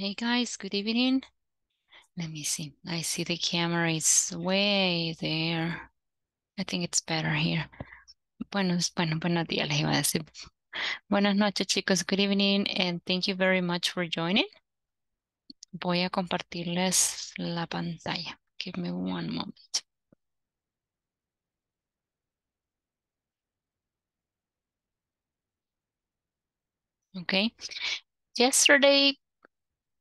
Hey guys, good evening. Let me see. I see the camera is way there. I think it's better here. Buenos, bueno, buenos días, iba a decir. Buenas noches, chicos. Good evening, and thank you very much for joining. Voy a compartirles la pantalla. Give me one moment. Okay. Yesterday,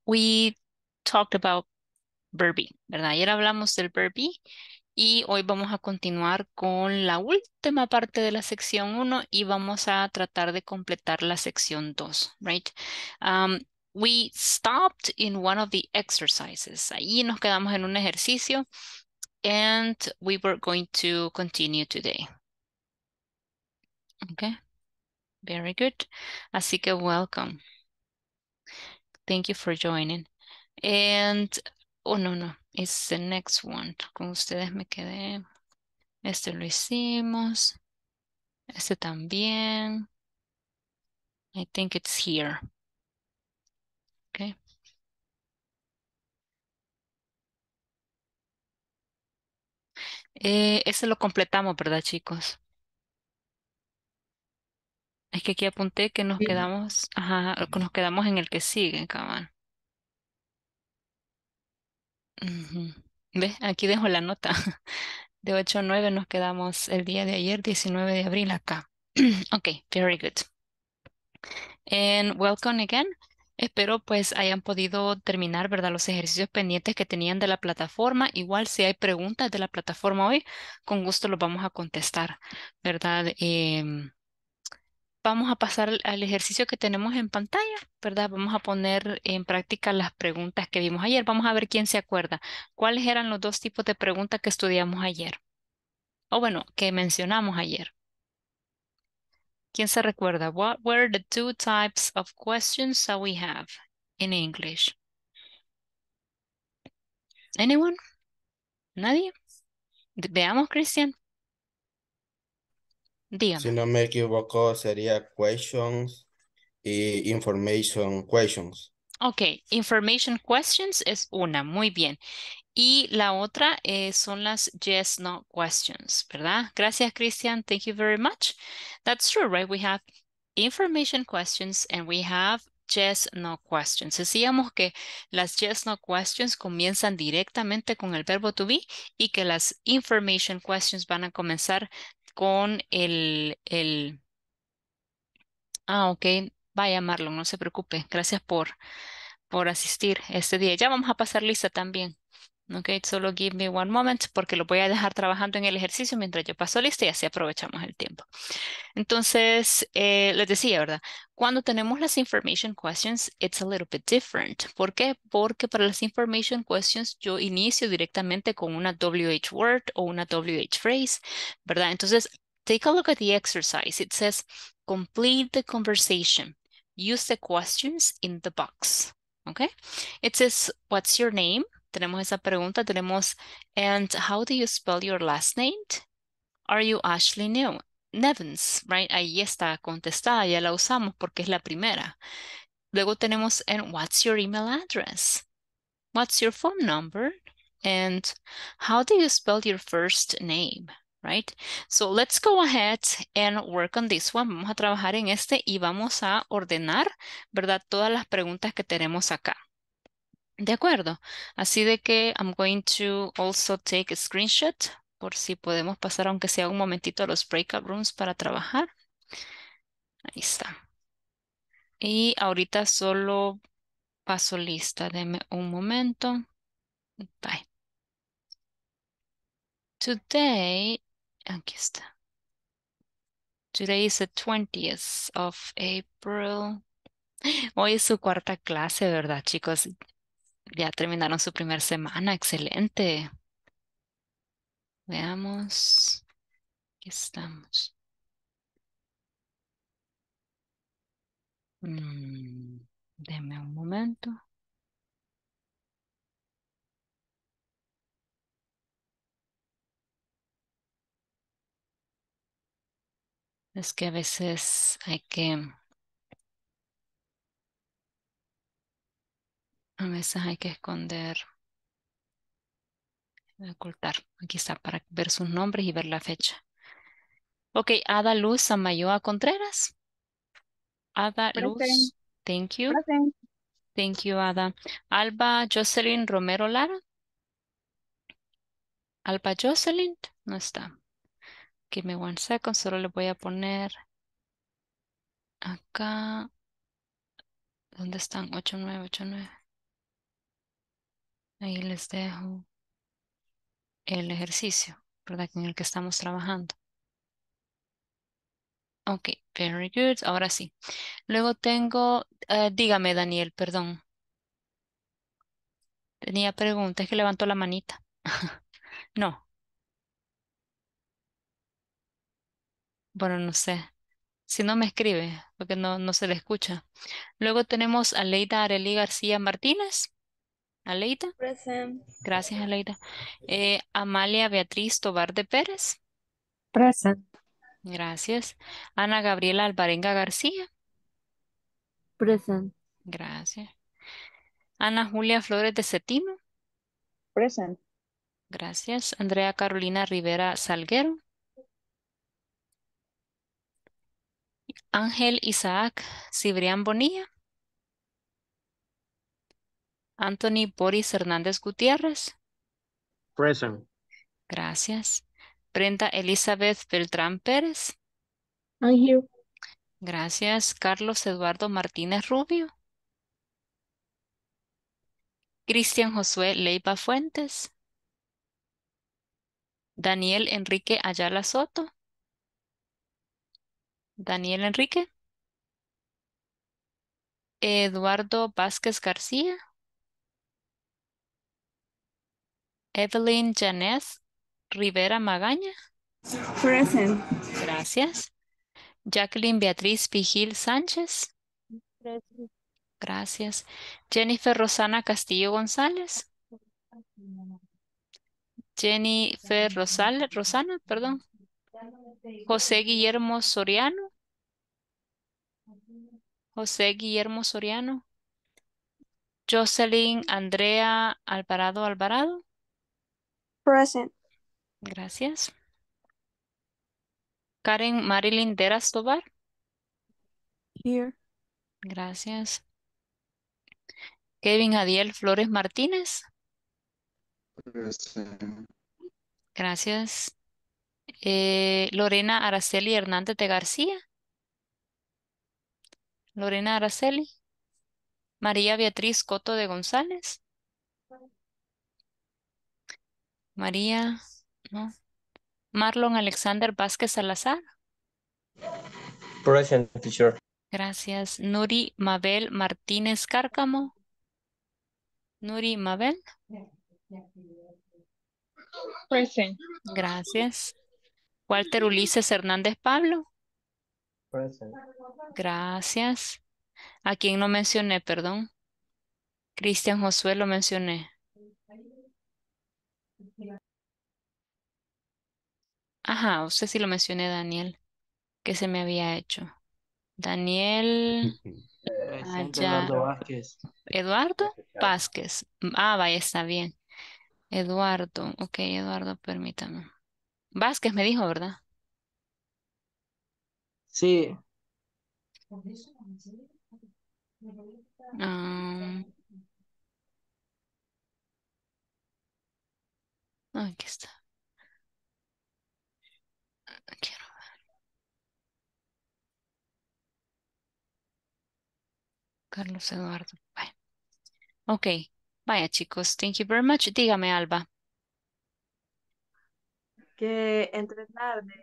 We talked about verbi, ¿verdad? Ayer hablamos del Burpee y hoy vamos a continuar con la última parte de la sección 1 y vamos a tratar de completar la sección 2, right? Um, we stopped in one of the exercises. Ahí nos quedamos en un ejercicio and we were going to continue today. Okay, very good. Así que welcome. Thank you for joining. And, oh, no, no, it's the next one. Con ustedes me quedé. Este lo hicimos. Este también. I think it's here. Okay. Eh, ese lo completamos, ¿verdad, chicos? Es que aquí apunté que nos quedamos, ajá, nos quedamos en el que sigue, cabal. ¿Ves? Aquí dejo la nota. De 8 a 9 nos quedamos el día de ayer, 19 de abril, acá. Ok, very good. And welcome again. Espero pues hayan podido terminar, ¿verdad? Los ejercicios pendientes que tenían de la plataforma. Igual si hay preguntas de la plataforma hoy, con gusto los vamos a contestar, ¿verdad? Em, vamos a pasar al ejercicio que tenemos en pantalla, ¿verdad? Vamos a poner en práctica las preguntas que vimos ayer. Vamos a ver quién se acuerda. ¿Cuáles eran los dos tipos de preguntas que estudiamos ayer? O bueno, que mencionamos ayer. ¿Quién se recuerda? What were the two types of questions that we have in English? Anyone? ¿Nadie? Veamos, Cristian. Si no me equivoco, sería questions y information questions. Ok, information questions es una, muy bien. Y la otra eh, son las yes, no questions, ¿verdad? Gracias, Christian. Thank you very much. That's true, right? We have information questions and we have yes, no questions. Decíamos que las yes, no questions comienzan directamente con el verbo to be y que las information questions van a comenzar con el, el... Ah, ok. Vaya, Marlon, no se preocupe. Gracias por, por asistir este día. Ya vamos a pasar lista también. Ok, solo give me one moment porque lo voy a dejar trabajando en el ejercicio mientras yo paso lista y así aprovechamos el tiempo. Entonces, eh, les decía, ¿verdad? Cuando tenemos las information questions, it's a little bit different. ¿Por qué? Porque para las information questions yo inicio directamente con una WH word o una WH phrase, ¿verdad? Entonces, take a look at the exercise. It says, complete the conversation. Use the questions in the box. Okay? It says, what's your name? Tenemos esa pregunta, tenemos, and how do you spell your last name? Are you Ashley New? Nevins, right? Ahí está contestada, ya la usamos porque es la primera. Luego tenemos, and what's your email address? What's your phone number? And how do you spell your first name? Right? So let's go ahead and work on this one. Vamos a trabajar en este y vamos a ordenar, ¿verdad? Todas las preguntas que tenemos acá. De acuerdo. Así de que I'm going to also take a screenshot por si podemos pasar aunque sea un momentito a los breakout rooms para trabajar. Ahí está. Y ahorita solo paso lista. Deme un momento. Bye. Today, aquí está. Today is the 20th of April. Hoy es su cuarta clase, ¿verdad, chicos? Ya terminaron su primera semana, excelente. Veamos. Aquí estamos. Mm, deme un momento. Es que a veces hay que a veces hay que esconder, ocultar, aquí está para ver sus nombres y ver la fecha. Ok, Ada Luz Amayoa Contreras. Ada Luz, thank you. Thank you, Ada. Alba Jocelyn Romero Lara. Alba Jocelyn, no está. Give me one second, solo le voy a poner acá. ¿Dónde están? 8989. Ahí les dejo el ejercicio, ¿verdad? En el que estamos trabajando. Ok, very good. Ahora sí. Luego tengo, eh, dígame Daniel, perdón. Tenía preguntas, es que levantó la manita. no. Bueno, no sé. Si no me escribe, porque no, no se le escucha. Luego tenemos a Leida Arely García Martínez. Aleida. Present. Gracias, Aleida. Eh, Amalia Beatriz Tobar de Pérez. Present. Gracias. Ana Gabriela Alvarenga García. Present. Gracias. Ana Julia Flores de Cetino. Present. Gracias. Andrea Carolina Rivera Salguero. Ángel Isaac Cibrián Bonilla. Anthony Boris Hernández Gutiérrez. Present. Gracias. Brenda Elizabeth Beltrán Pérez. I'm Gracias. Carlos Eduardo Martínez Rubio. Cristian Josué Leiva Fuentes. Daniel Enrique Ayala Soto. Daniel Enrique. Eduardo Vázquez García. Evelyn Janeth, Rivera Magaña. Present. Gracias. Jacqueline Beatriz Vigil Sánchez. Present. Gracias. Jennifer Rosana Castillo González. Jennifer Rosal, Rosana, perdón. José Guillermo Soriano. José Guillermo Soriano. Jocelyn Andrea Alvarado Alvarado. Present. Gracias. Karen Marilyn Deras Tobar. Here. Gracias. Kevin Adiel Flores Martínez. Gracias. Eh, Lorena Araceli Hernández de García. Lorena Araceli. María Beatriz Coto de González. María, no. Marlon Alexander Vázquez Salazar. Present, teacher. Gracias. Nuri Mabel Martínez Cárcamo. Nuri Mabel. Present. Gracias. Walter Ulises Hernández Pablo. Present. Gracias. A quién no mencioné, perdón. Cristian Josué lo mencioné. Ajá, usted sí lo mencioné, Daniel, que se me había hecho. Daniel, eh, ah, Eduardo Vázquez. Eduardo Vázquez. Ah, vaya, está bien. Eduardo, ok, Eduardo, permítame. Vázquez me dijo, ¿verdad? Sí. Ah. aquí está. Carlos Eduardo. Ok. Vaya, chicos. Thank you very much. Dígame, Alba. Que entre tarde,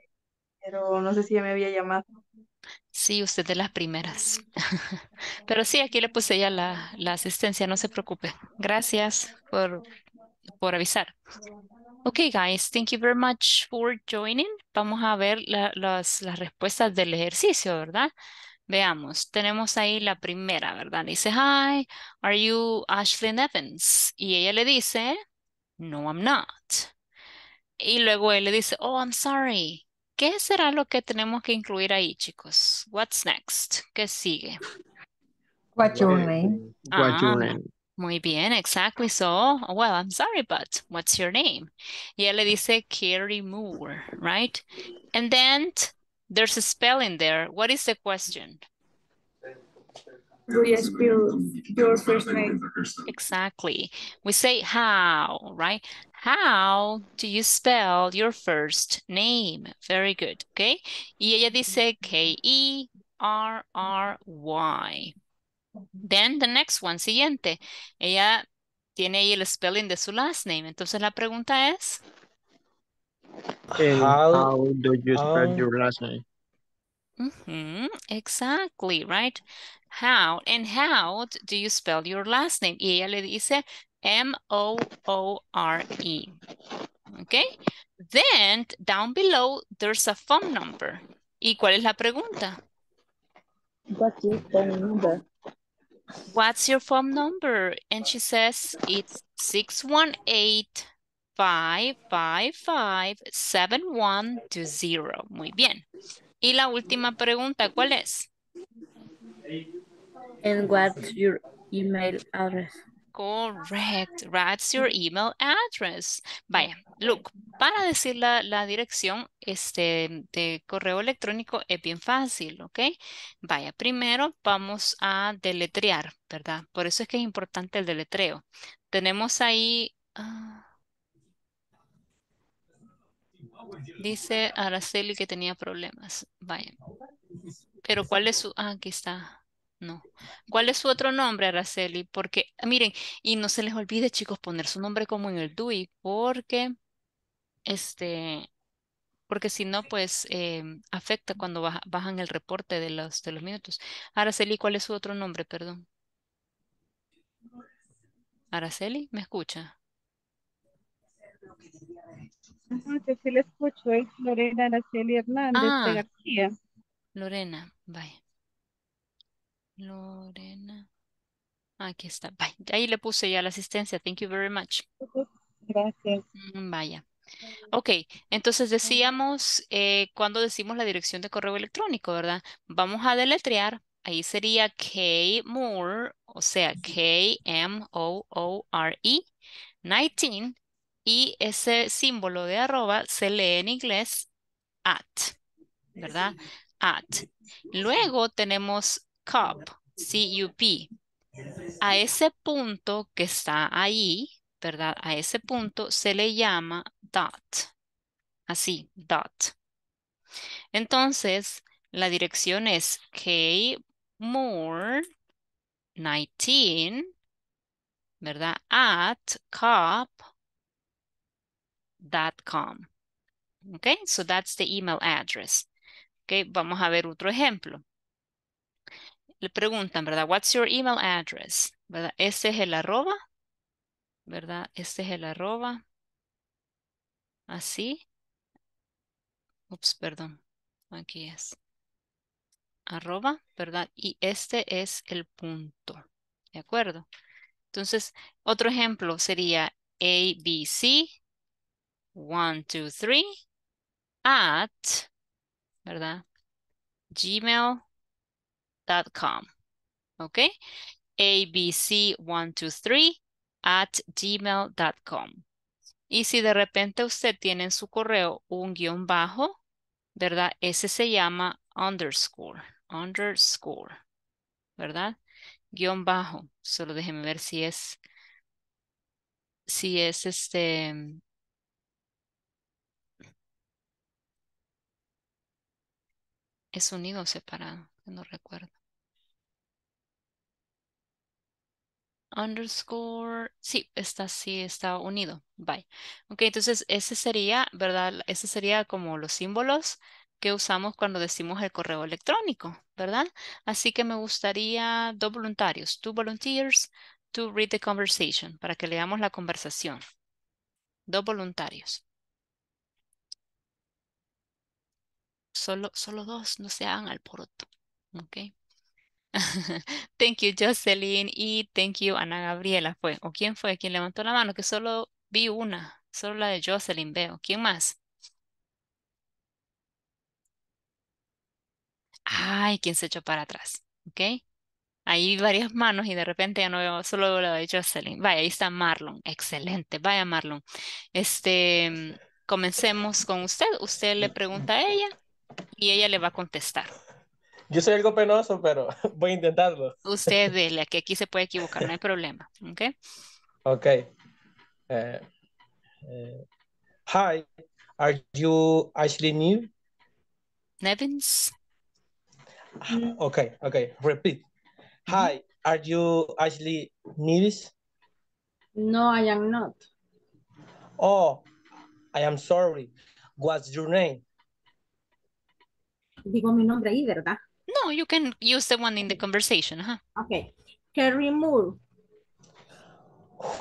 pero no sé si ya me había llamado. Sí, usted de las primeras. Mm. Pero sí, aquí le puse ya la, la asistencia, no se preocupe. Gracias por por avisar. Ok, guys, thank you very much for joining. Vamos a ver las, respuestas del ejercicio, ¿verdad? Veamos, tenemos ahí la primera, ¿verdad? dice, hi, are you Ashley Evans? Y ella le dice, no, I'm not. Y luego él le dice, oh, I'm sorry. ¿Qué será lo que tenemos que incluir ahí, chicos? What's next? ¿Qué sigue? What's your name? What's your name? Muy bien, exactly. So, oh, well, I'm sorry, but what's your name? Y él le dice Carrie Moore, right? And then there's a spelling there. What is the question? Do you spell your first name? Exactly. We say how, right? How do you spell your first name? Very good, okay? Y ella dice K-E-R-R-Y. Then the next one, siguiente. Ella tiene ahí el spelling de su last name. Entonces la pregunta es. How, how do you spell um, your last name? Mm -hmm, exactly, right? How and how do you spell your last name? Y ella le dice M-O-O-R-E. Okay? Then, down below, there's a phone number. ¿Y cuál es la pregunta? What's your phone number? what's your phone number? And she says, it's 618-555-7120. Muy bien. Y la última pregunta, ¿cuál es? And what's your email address? Correct. That's your email address. Vaya, look, para decir la, dirección este, de correo electrónico es bien fácil, ¿ok? Vaya, primero vamos a deletrear, ¿verdad? Por eso es que es importante el deletreo. Tenemos ahí... Ah, dice Araceli que tenía problemas. Vaya. Pero ¿cuál es su...? Ah, aquí está. No. ¿Cuál es su otro nombre, Araceli? Porque, ah, miren, y no se les olvide, chicos, poner su nombre como en el DUI, porque, este, porque si no, pues em, afecta cuando bajan el reporte de los, de los minutos. Araceli, ¿cuál es su otro nombre? Perdón. Araceli, ¿me escucha? escucho, es Lorena Araceli Hernández ah. Lorena, vaya. Lorena. Aquí está. Ahí le puse ya la asistencia. Thank you very much. Gracias. Mm, vaya. Ok, entonces decíamos eh, cuando decimos la dirección de correo electrónico, ¿verdad? Vamos a deletrear. Ahí sería K Moore, o sea, K-M-O-O-R-E 19 y ese símbolo de arroba se lee en inglés at, ¿verdad? At. Luego tenemos cup, A ese punto que está ahí, ¿verdad? A ese punto se le llama dot. Así, dot. Entonces, la dirección es K more 19, ¿verdad? At cop.com. Ok, so that's the email address. Ok, vamos a ver otro ejemplo le preguntan, ¿verdad? What's your email address? ¿Verdad? Este es el arroba, ¿verdad? Este es el arroba. Así. Ups, perdón. Aquí es. Arroba, ¿verdad? Y este es el punto. ¿De acuerdo? Entonces, otro ejemplo sería ABC 123 at, ¿verdad? Gmail com, Okay? abc123 at gmail.com. Y si de repente usted tiene en su correo un guión bajo, ¿verdad? Ese se llama underscore, underscore, ¿verdad? Guión bajo. Solo déjeme ver si es, si es este, es unido o separado no recuerdo. Underscore, sí, está sí, está unido. Bye. Ok, entonces ese sería, ¿verdad? Ese sería como los símbolos que usamos cuando decimos el correo electrónico, ¿verdad? Así que me gustaría dos voluntarios, two volunteers to read the conversation, para que leamos la conversación. Dos voluntarios. Solo, solo dos, no se hagan al poroto ok thank you, Jocelyn, y thank you, Ana Gabriela. Fue. ¿O quién fue quien levantó la mano? Que solo vi una, solo la de Jocelyn veo. ¿Quién más? Ay, ¿quién se echó para atrás? ¿Ok? Hay varias manos y de repente ya no veo, solo veo la de Jocelyn. Vaya, ahí está Marlon. Excelente. Vaya, Marlon. Este, mm, comencemos con usted. Usted le pregunta a ella y ella le va a contestar. Yo soy algo penoso, pero voy a intentarlo. Usted la que aquí se puede equivocar, no hay problema. ¿Ok? Ok. Eh, eh, hi, are you Ashley New? Nevins? Ah, ok, ok, repeat. Hi, are you Ashley Nevis? No, I am not. Oh, I am sorry. What's your name? Digo mi nombre ahí, ¿verdad? No, you can use the one in the conversation. Huh? Okay. Kerry Moore.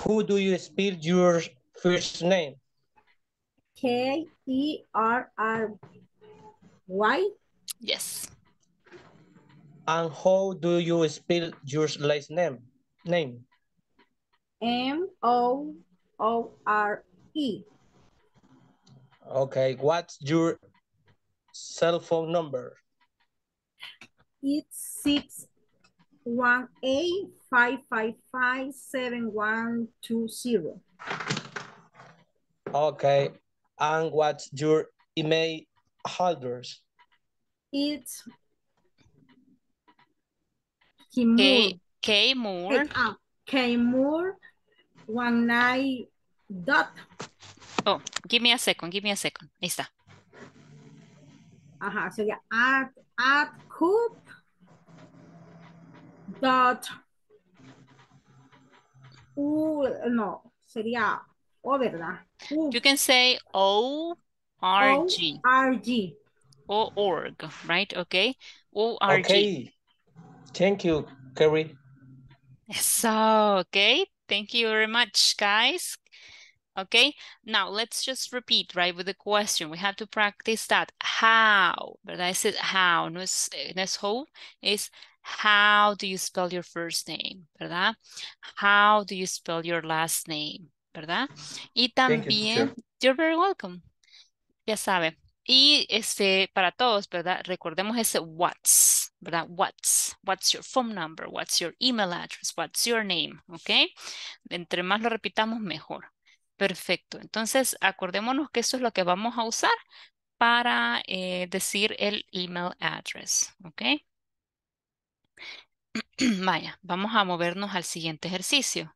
Who do you spell your first name? K-E-R-R-Y? Yes. And how do you spell your last name? Name. M-O-O-R-E. Okay, what's your cell phone number? It's six one eight five five five seven one two zero. Okay. And what's your email address? It's K, K ah, Moore. K Moore one nine dot. Oh, give me a second, give me a second. Ahí está. Ajá, yeah, at at coop dot O no sería o verdad you can say o r g r g o org right okay o r g okay thank you Carrie so okay thank you very much guys Okay, now let's just repeat, right, with the question. We have to practice that. How, But I said how, no es, no es how, how do you spell your first name, ¿verdad? How do you spell your last name, ¿verdad? Y también, you, are very welcome, ya sabe. Y este, para todos, ¿verdad? Recordemos ese what's, ¿verdad? What's, what's your phone number, what's your email address, what's your name, Okay. Entre más lo repitamos, mejor. Perfecto. Entonces, acordémonos que esto es lo que vamos a usar para eh, decir el email address, ¿ok? Vaya, vamos a movernos al siguiente ejercicio.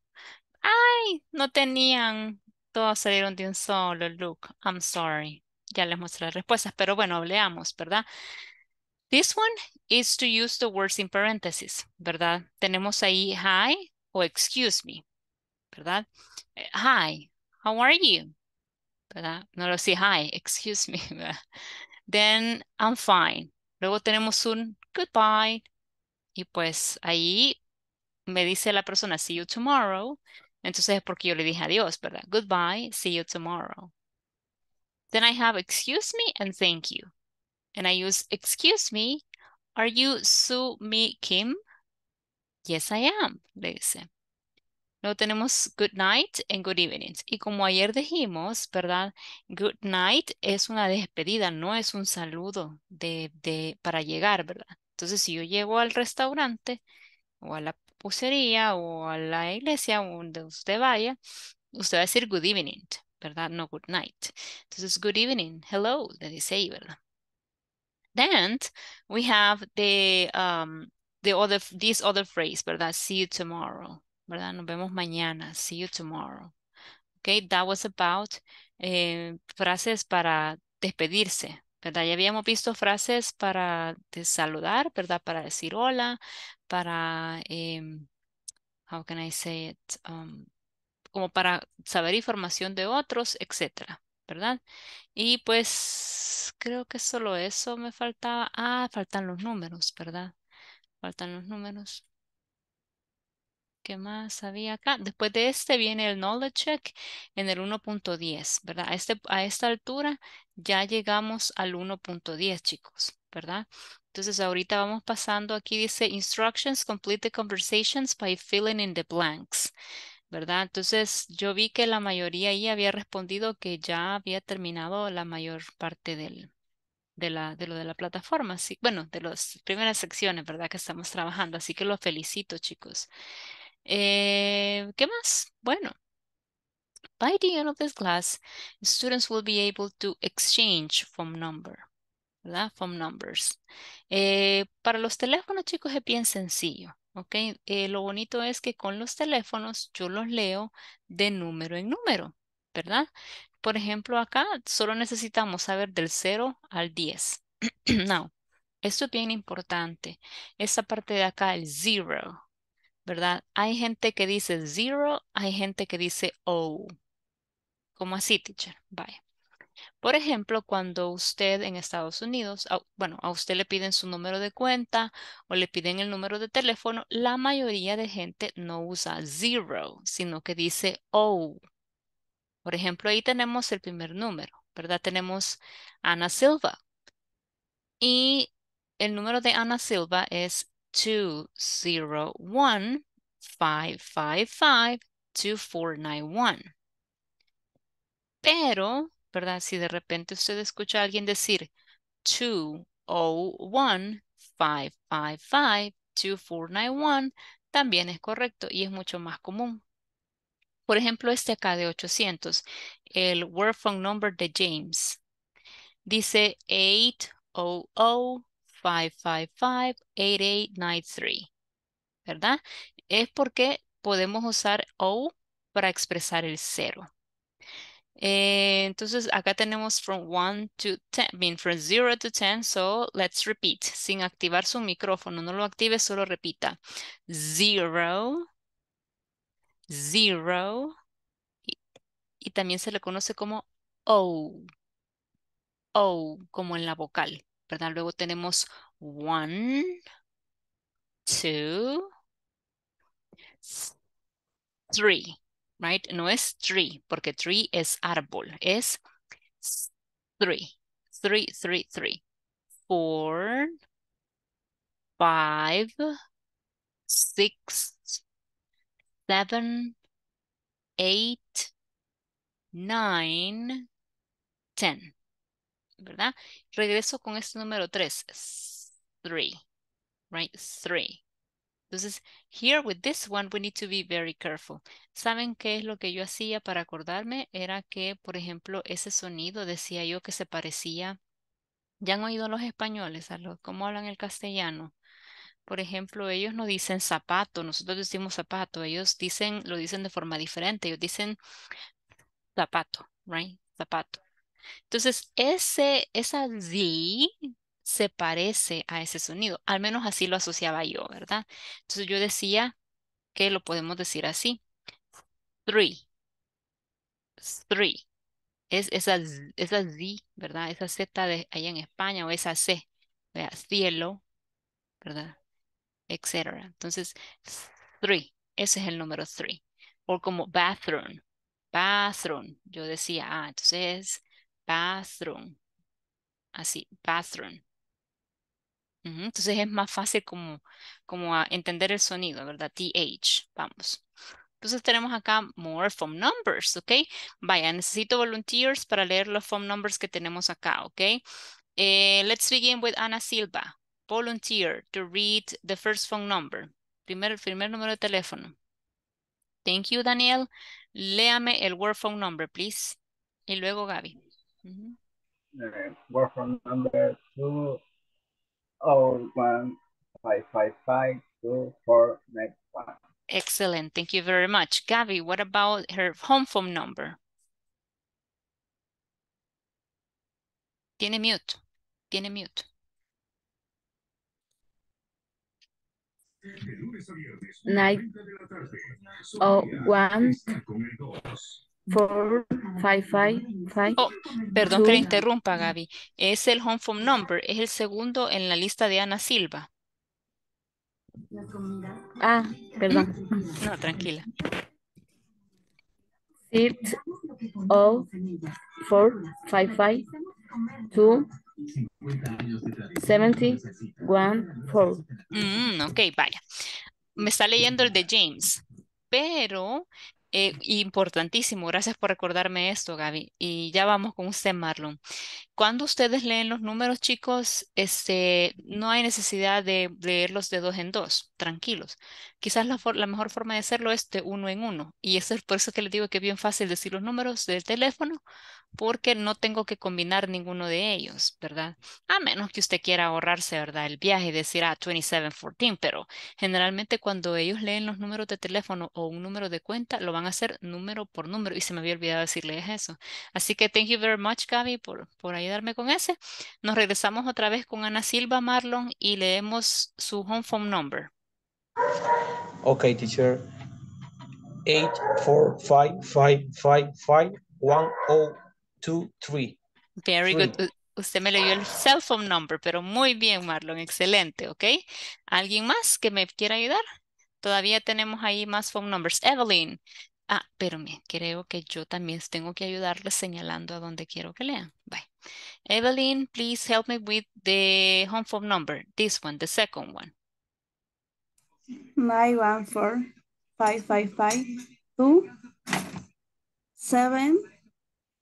¡Ay! No tenían, todos salieron de un solo look. I'm sorry. Ya les mostré las respuestas, pero bueno, leamos, ¿verdad? This one is to use the words in parentheses, ¿verdad? Tenemos ahí hi o excuse me, ¿verdad? Eh, hi, how are you? ¿verdad? No lo sé, hi, excuse me. Then, I'm fine. Luego tenemos un goodbye. Y pues ahí me dice la persona, see you tomorrow. Entonces es porque yo le dije adiós, ¿verdad? Goodbye, see you tomorrow. Then I have excuse me and thank you. And I use excuse me, are you Sue Me Kim? Yes, I am, le dice. tenemos good night and good evening Y como ayer dijimos, ¿verdad? Good night es una despedida, no es un saludo de, para llegar, ¿verdad? Entonces, si yo llego al restaurante o a la pusería o a la iglesia, donde usted vaya, usted va a decir good evening, ¿verdad? No good night. Entonces, good evening, hello, le dice ahí, ¿verdad? Then we have the, um, the other, this other phrase, ¿verdad? See you tomorrow. ¿verdad? Nos vemos mañana. See you tomorrow. Okay, that was about eh, frases para despedirse, ¿verdad? Ya habíamos visto frases para saludar, ¿verdad? Para decir hola, para, em, how can I say it? Um, como para saber información de otros, etcétera, ¿verdad? Y pues creo que solo eso me faltaba. Ah, faltan los números, ¿verdad? Faltan los números. ¿Qué más había acá? Después de este viene el knowledge check en el 1.10, ¿verdad? A, este, a esta altura ya llegamos al 1.10, chicos, ¿verdad? Entonces ahorita vamos pasando, aquí dice instructions, complete the conversations by filling in the blanks, ¿verdad? Entonces yo vi que la mayoría ahí había respondido que ya había terminado la mayor parte del, de, la, de lo de la plataforma, sí, bueno, de las primeras secciones, ¿verdad? Que estamos trabajando, así que los felicito, chicos. Eh, ¿Qué más? Bueno, by the end of this class, students will be able to exchange from number. ¿Verdad? Phone numbers. Eh, para los teléfonos, chicos, es bien sencillo. ¿Ok? Eh, lo bonito es que con los teléfonos yo los leo de número en número. ¿Verdad? Por ejemplo, acá solo necesitamos saber del 0 al 10. Now, esto es bien importante. Esta parte de acá, el 0, ¿verdad? Hay gente que dice zero, hay gente que dice O. ¿Cómo así, teacher? Vaya. Por ejemplo, cuando usted en Estados Unidos, bueno, a usted le piden su número de cuenta o le piden el número de teléfono, la mayoría de gente no usa zero, sino que dice O. Por ejemplo, ahí tenemos el primer número, ¿verdad? Tenemos Ana Silva. Y el número de Ana Silva es 201 555 2491. Pero, ¿verdad? Si de repente usted escucha a alguien decir 201 555 2491, también es correcto y es mucho más común. Por ejemplo, este acá de 800, el Word Phone Number de James. Dice 800 555 ¿verdad? Es porque podemos usar O para expresar el cero. Eh, entonces acá tenemos from 1 to 10, I mean from 0 to 10, so let's repeat, sin activar su micrófono, no lo active, solo repita. 0, 0, y también se le conoce como O, O, como en la vocal. Luego tenemos one, two, three, right? No es three, porque three es árbol, es three, three, three, three, four, five, six, seven, eight, nine, ten. ¿verdad? Regreso con este número 3, three, right? Three. Entonces, here with this one, we need to be very careful. ¿Saben qué es lo que yo hacía para acordarme? Era que, por ejemplo, ese sonido decía yo que se parecía. Ya han oído los españoles, a cómo hablan el castellano. Por ejemplo, ellos no dicen zapato, nosotros decimos zapato, ellos dicen, lo dicen de forma diferente, ellos dicen zapato, right? Zapato. Entonces, ese, esa Z se parece a ese sonido, al menos así lo asociaba yo, ¿verdad? Entonces yo decía que lo podemos decir así. Three. Three. Es esa, esa Z, ¿verdad? Esa Z de allá en España o esa C. cielo, ¿verdad? Etcétera. Entonces, three. Ese es el número three. O como bathroom. Bathroom. Yo decía, ah, entonces bathroom. Así, bathroom. Entonces es más fácil como, como a entender el sonido, ¿verdad? TH, vamos. Entonces tenemos acá more phone numbers, ¿ok? Vaya, necesito volunteers para leer los phone numbers que tenemos acá, ¿ok? Eh, let's begin with Ana Silva, volunteer to read the first phone number. Primero, el primer número de teléfono. Thank you, Daniel. Léame el word phone number, please. Y luego Gaby. Mm-hmm. And from number two oh one five five five two four next one. Excellent. Thank you very much. Gabby, what about her home phone number? Tiene mute. Tiene mute. Nine oh one Oh, perdón que le interrumpa, Gaby. Es el home phone number, es el segundo en la lista de Ana Silva. Ah, perdón. No, tranquila. Six, oh, four, five, five, two, one four. Mm, ok, vaya. Me está leyendo el de James, pero eh, importantísimo, gracias por recordarme esto, Gaby. Y ya vamos con usted, Marlon cuando ustedes leen los números, chicos, este, no hay necesidad de leerlos de dos en dos, tranquilos. Quizás la, mejor forma de hacerlo es de uno en uno. Y eso es por eso que les digo que es bien fácil decir los números del teléfono, porque no tengo que combinar ninguno de ellos, ¿verdad? A menos que usted quiera ahorrarse, ¿verdad? El viaje y decir, ah, 2714, pero generalmente cuando ellos leen los números de teléfono o un número de cuenta, lo van a hacer número por número. Y se me había olvidado decirles eso. Así que thank you very much, Gaby, por, por ahí ayudarme con ese. Nos regresamos otra vez con Ana Silva Marlon y leemos su home phone number. Ok, teacher. 8455551023. Very Three. good. Usted me leyó el cell phone number, pero muy bien, Marlon. Excelente, ¿ok? ¿Alguien más que me quiera ayudar? Todavía tenemos ahí más phone numbers. Evelyn, Ah, pero me creo que yo también tengo que ayudarles señalando a dónde quiero que lean. Bye. Evelyn, please help me with the home phone number. This one, the second one. five, five, two, seven,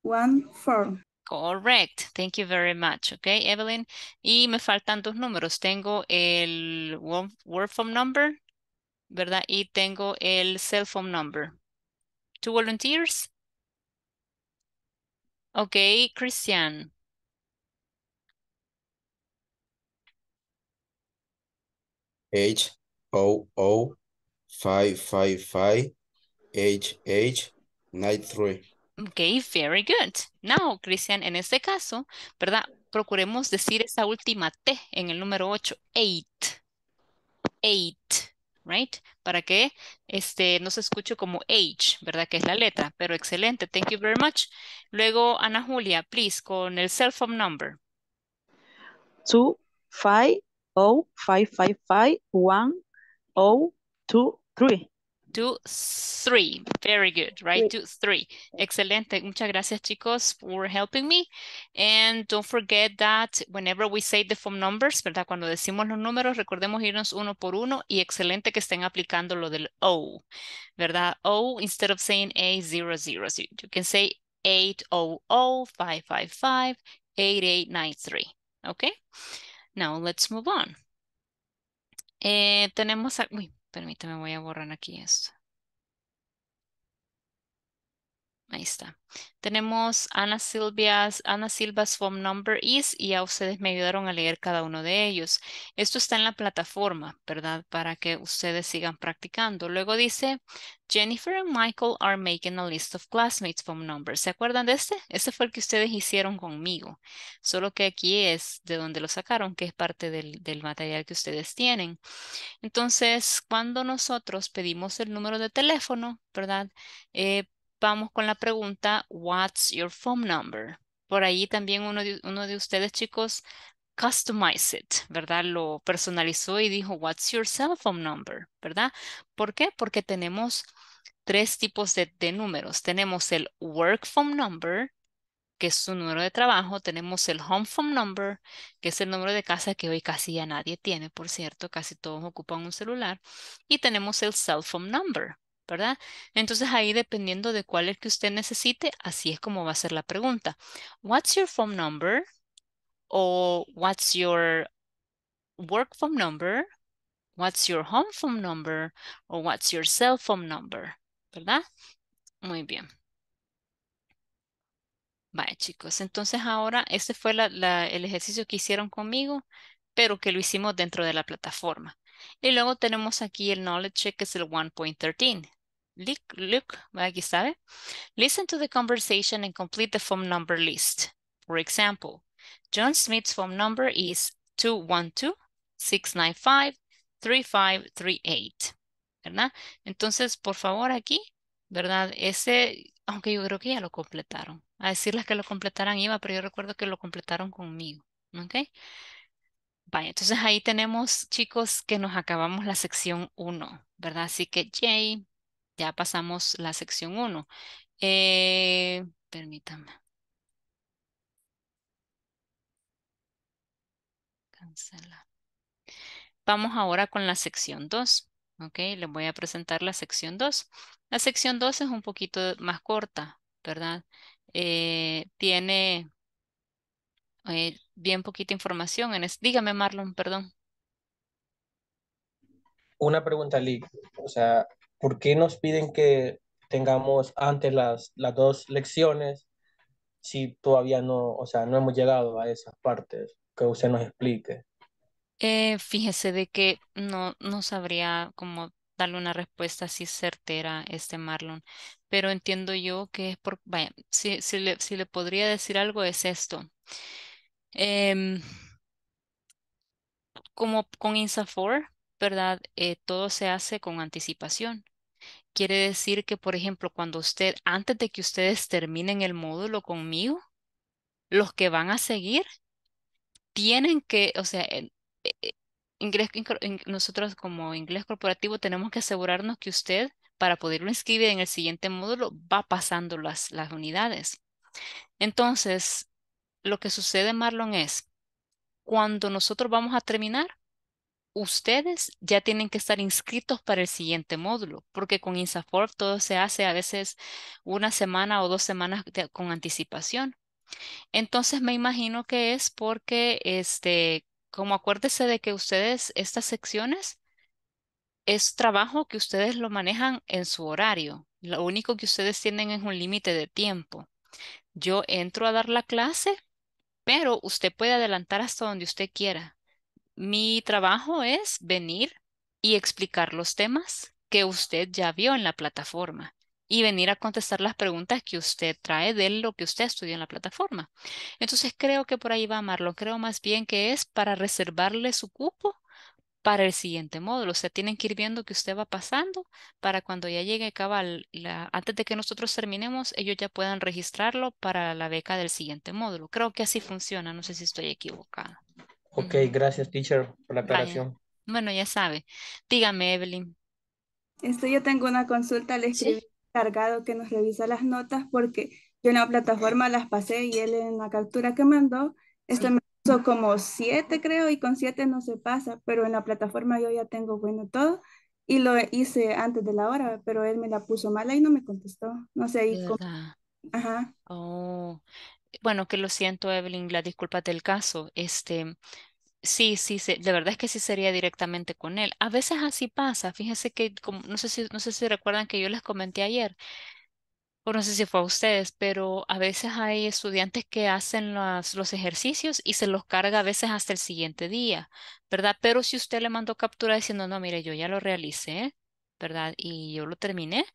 one, four. Correct. Thank you very much. Okay, Evelyn. Y me faltan dos números. Tengo el Word phone Number, ¿verdad? Y tengo el Cell Phone Number to volunteers Okay, Cristian H O O 5 5 5 H H night 3 Ok, very good. Now, Cristian, en este caso, ¿verdad? Procuremos decir esa última T en el número 8 8, right? para que este, no se escuche como H, ¿verdad? Que es la letra, pero excelente, thank you very much. Luego, Ana Julia, please, con el cell phone number. Oh oh three. 2 three. Very good, right? 2 three. Excelente. Muchas gracias, chicos, for helping me. And don't forget that whenever we say the phone numbers, ¿verdad? Cuando decimos los números, recordemos irnos uno por uno y excelente que estén aplicando lo del O, ¿verdad? O, instead of saying A00, so you can say 800 555 8893. Okay? Now let's move on. Eh, tenemos, Permítame, voy a borrar aquí esto. Ahí está. Tenemos Ana Silvia's, Ana Silva's phone number is y ya ustedes me ayudaron a leer cada uno de ellos. Esto está en la plataforma, ¿verdad? Para que ustedes sigan practicando. Luego dice, Jennifer and Michael are making a list of classmates phone numbers. ¿Se acuerdan de este? Este fue el que ustedes hicieron conmigo. Solo que aquí es de donde lo sacaron, que es parte del, del material que ustedes tienen. Entonces, cuando nosotros pedimos el número de teléfono, ¿verdad? Eh, vamos con la pregunta, what's your phone number? Por ahí también uno de, ustedes, chicos, customize it, ¿verdad? Lo personalizó y dijo, what's your cell phone number? ¿Verdad? ¿Por qué? Porque tenemos tres tipos de números. Tenemos el work phone number, que es su número de trabajo, tenemos el home phone number, que es el número de casa que hoy casi ya nadie tiene, por cierto, casi todos ocupan un celular, y tenemos el cell phone number, ¿verdad? Entonces ahí dependiendo de cuál es que usted necesite, así es como va a ser la pregunta. What's your phone number? O what's your work phone number? What's your home phone number? O what's your cell phone number? ¿Verdad? Muy bien. Vale, chicos. Entonces ahora este fue el ejercicio que hicieron conmigo, pero que lo hicimos dentro de la plataforma. Y luego tenemos aquí el knowledge check que es el 1.13. Look, aquí sabe. Listen to the conversation and complete the phone number list. For example, John Smith's phone number is 212-695-3538. ¿Verdad? Entonces, por favor, aquí, ¿verdad? Ese, aunque yo creo que ya lo completaron. A decirles que lo completaran iba, pero yo recuerdo que lo completaron conmigo. ¿Ok? Vaya, entonces ahí tenemos, chicos, que nos acabamos la sección 1, ¿verdad? Así que, Jay, ya pasamos la sección 1. Eh, permítame. Cancela. Vamos ahora con la sección 2. Ok, les voy a presentar la sección 2. La sección 2 es un poquito más corta, ¿verdad? Eh, tiene eh, bien poquita información. En es... Dígame, Marlon, perdón. Una pregunta, Lee. O sea, ¿por qué nos piden que tengamos antes las, las dos lecciones si todavía no, o sea, no hemos llegado a esas partes? Que usted nos explique. Eh, fíjese de que no, no sabría cómo darle una respuesta así certera a este Marlon, pero entiendo yo que es por, vaya, si, le, podría decir algo es esto. Em, como con INSAFOR, ¿verdad? Eh, todo se hace con anticipación. Quiere decir que, por ejemplo, cuando usted, antes de que ustedes terminen el módulo conmigo, los que van a seguir tienen que, o sea, e, e, nosotros como inglés corporativo tenemos que asegurarnos que usted, para poderlo inscribir en el siguiente módulo, va pasando las, las unidades. Entonces, lo que sucede, Marlon, es cuando nosotros vamos a terminar, ustedes ya tienen que estar inscritos para el siguiente módulo, porque con INSAFOR todo se hace a veces una semana o dos semanas con anticipación. Entonces me imagino que es porque, este, como acuérdese de que ustedes, estas secciones, es trabajo que ustedes lo manejan en su horario. Lo único que ustedes tienen es un límite de tiempo. Yo entro a dar la clase, pero usted puede adelantar hasta donde usted quiera mi trabajo es venir y explicar los temas que usted ya vio en la plataforma y venir a contestar las preguntas que usted trae de lo que usted estudió en la plataforma. Entonces creo que por ahí va Marlon, creo más bien que es para reservarle su cupo para el siguiente módulo. O sea, tienen que ir viendo que usted va pasando para cuando ya llegue cabal, antes de que nosotros terminemos, ellos ya puedan registrarlo para la beca del siguiente módulo. Creo que así funciona, no sé si estoy equivocada. Ok, gracias, teacher, por la aclaración. Bueno, ya sabe. Dígame, Evelyn. Esto yo tengo una consulta, le escribí cargado que nos revisa las notas porque yo en la plataforma las pasé y él en la captura que mandó, esto me puso como siete creo y con siete no se pasa, pero en la plataforma yo ya tengo bueno todo y lo hice antes de la hora, pero él me la puso mala y no me contestó. No sé, Ajá. Oh, bueno, que lo siento, Evelyn, la disculpa del caso. Este, sí, sí, de verdad es que sí sería directamente con él. A veces así pasa. Fíjense que, no sé si, no sé si recuerdan que yo les comenté ayer, o no sé si fue a ustedes, pero a veces hay estudiantes que hacen los ejercicios y se los carga a veces hasta el siguiente día, ¿verdad? Pero si usted le mandó captura diciendo, no, mire, yo ya lo realicé, ¿verdad? Y yo lo terminé,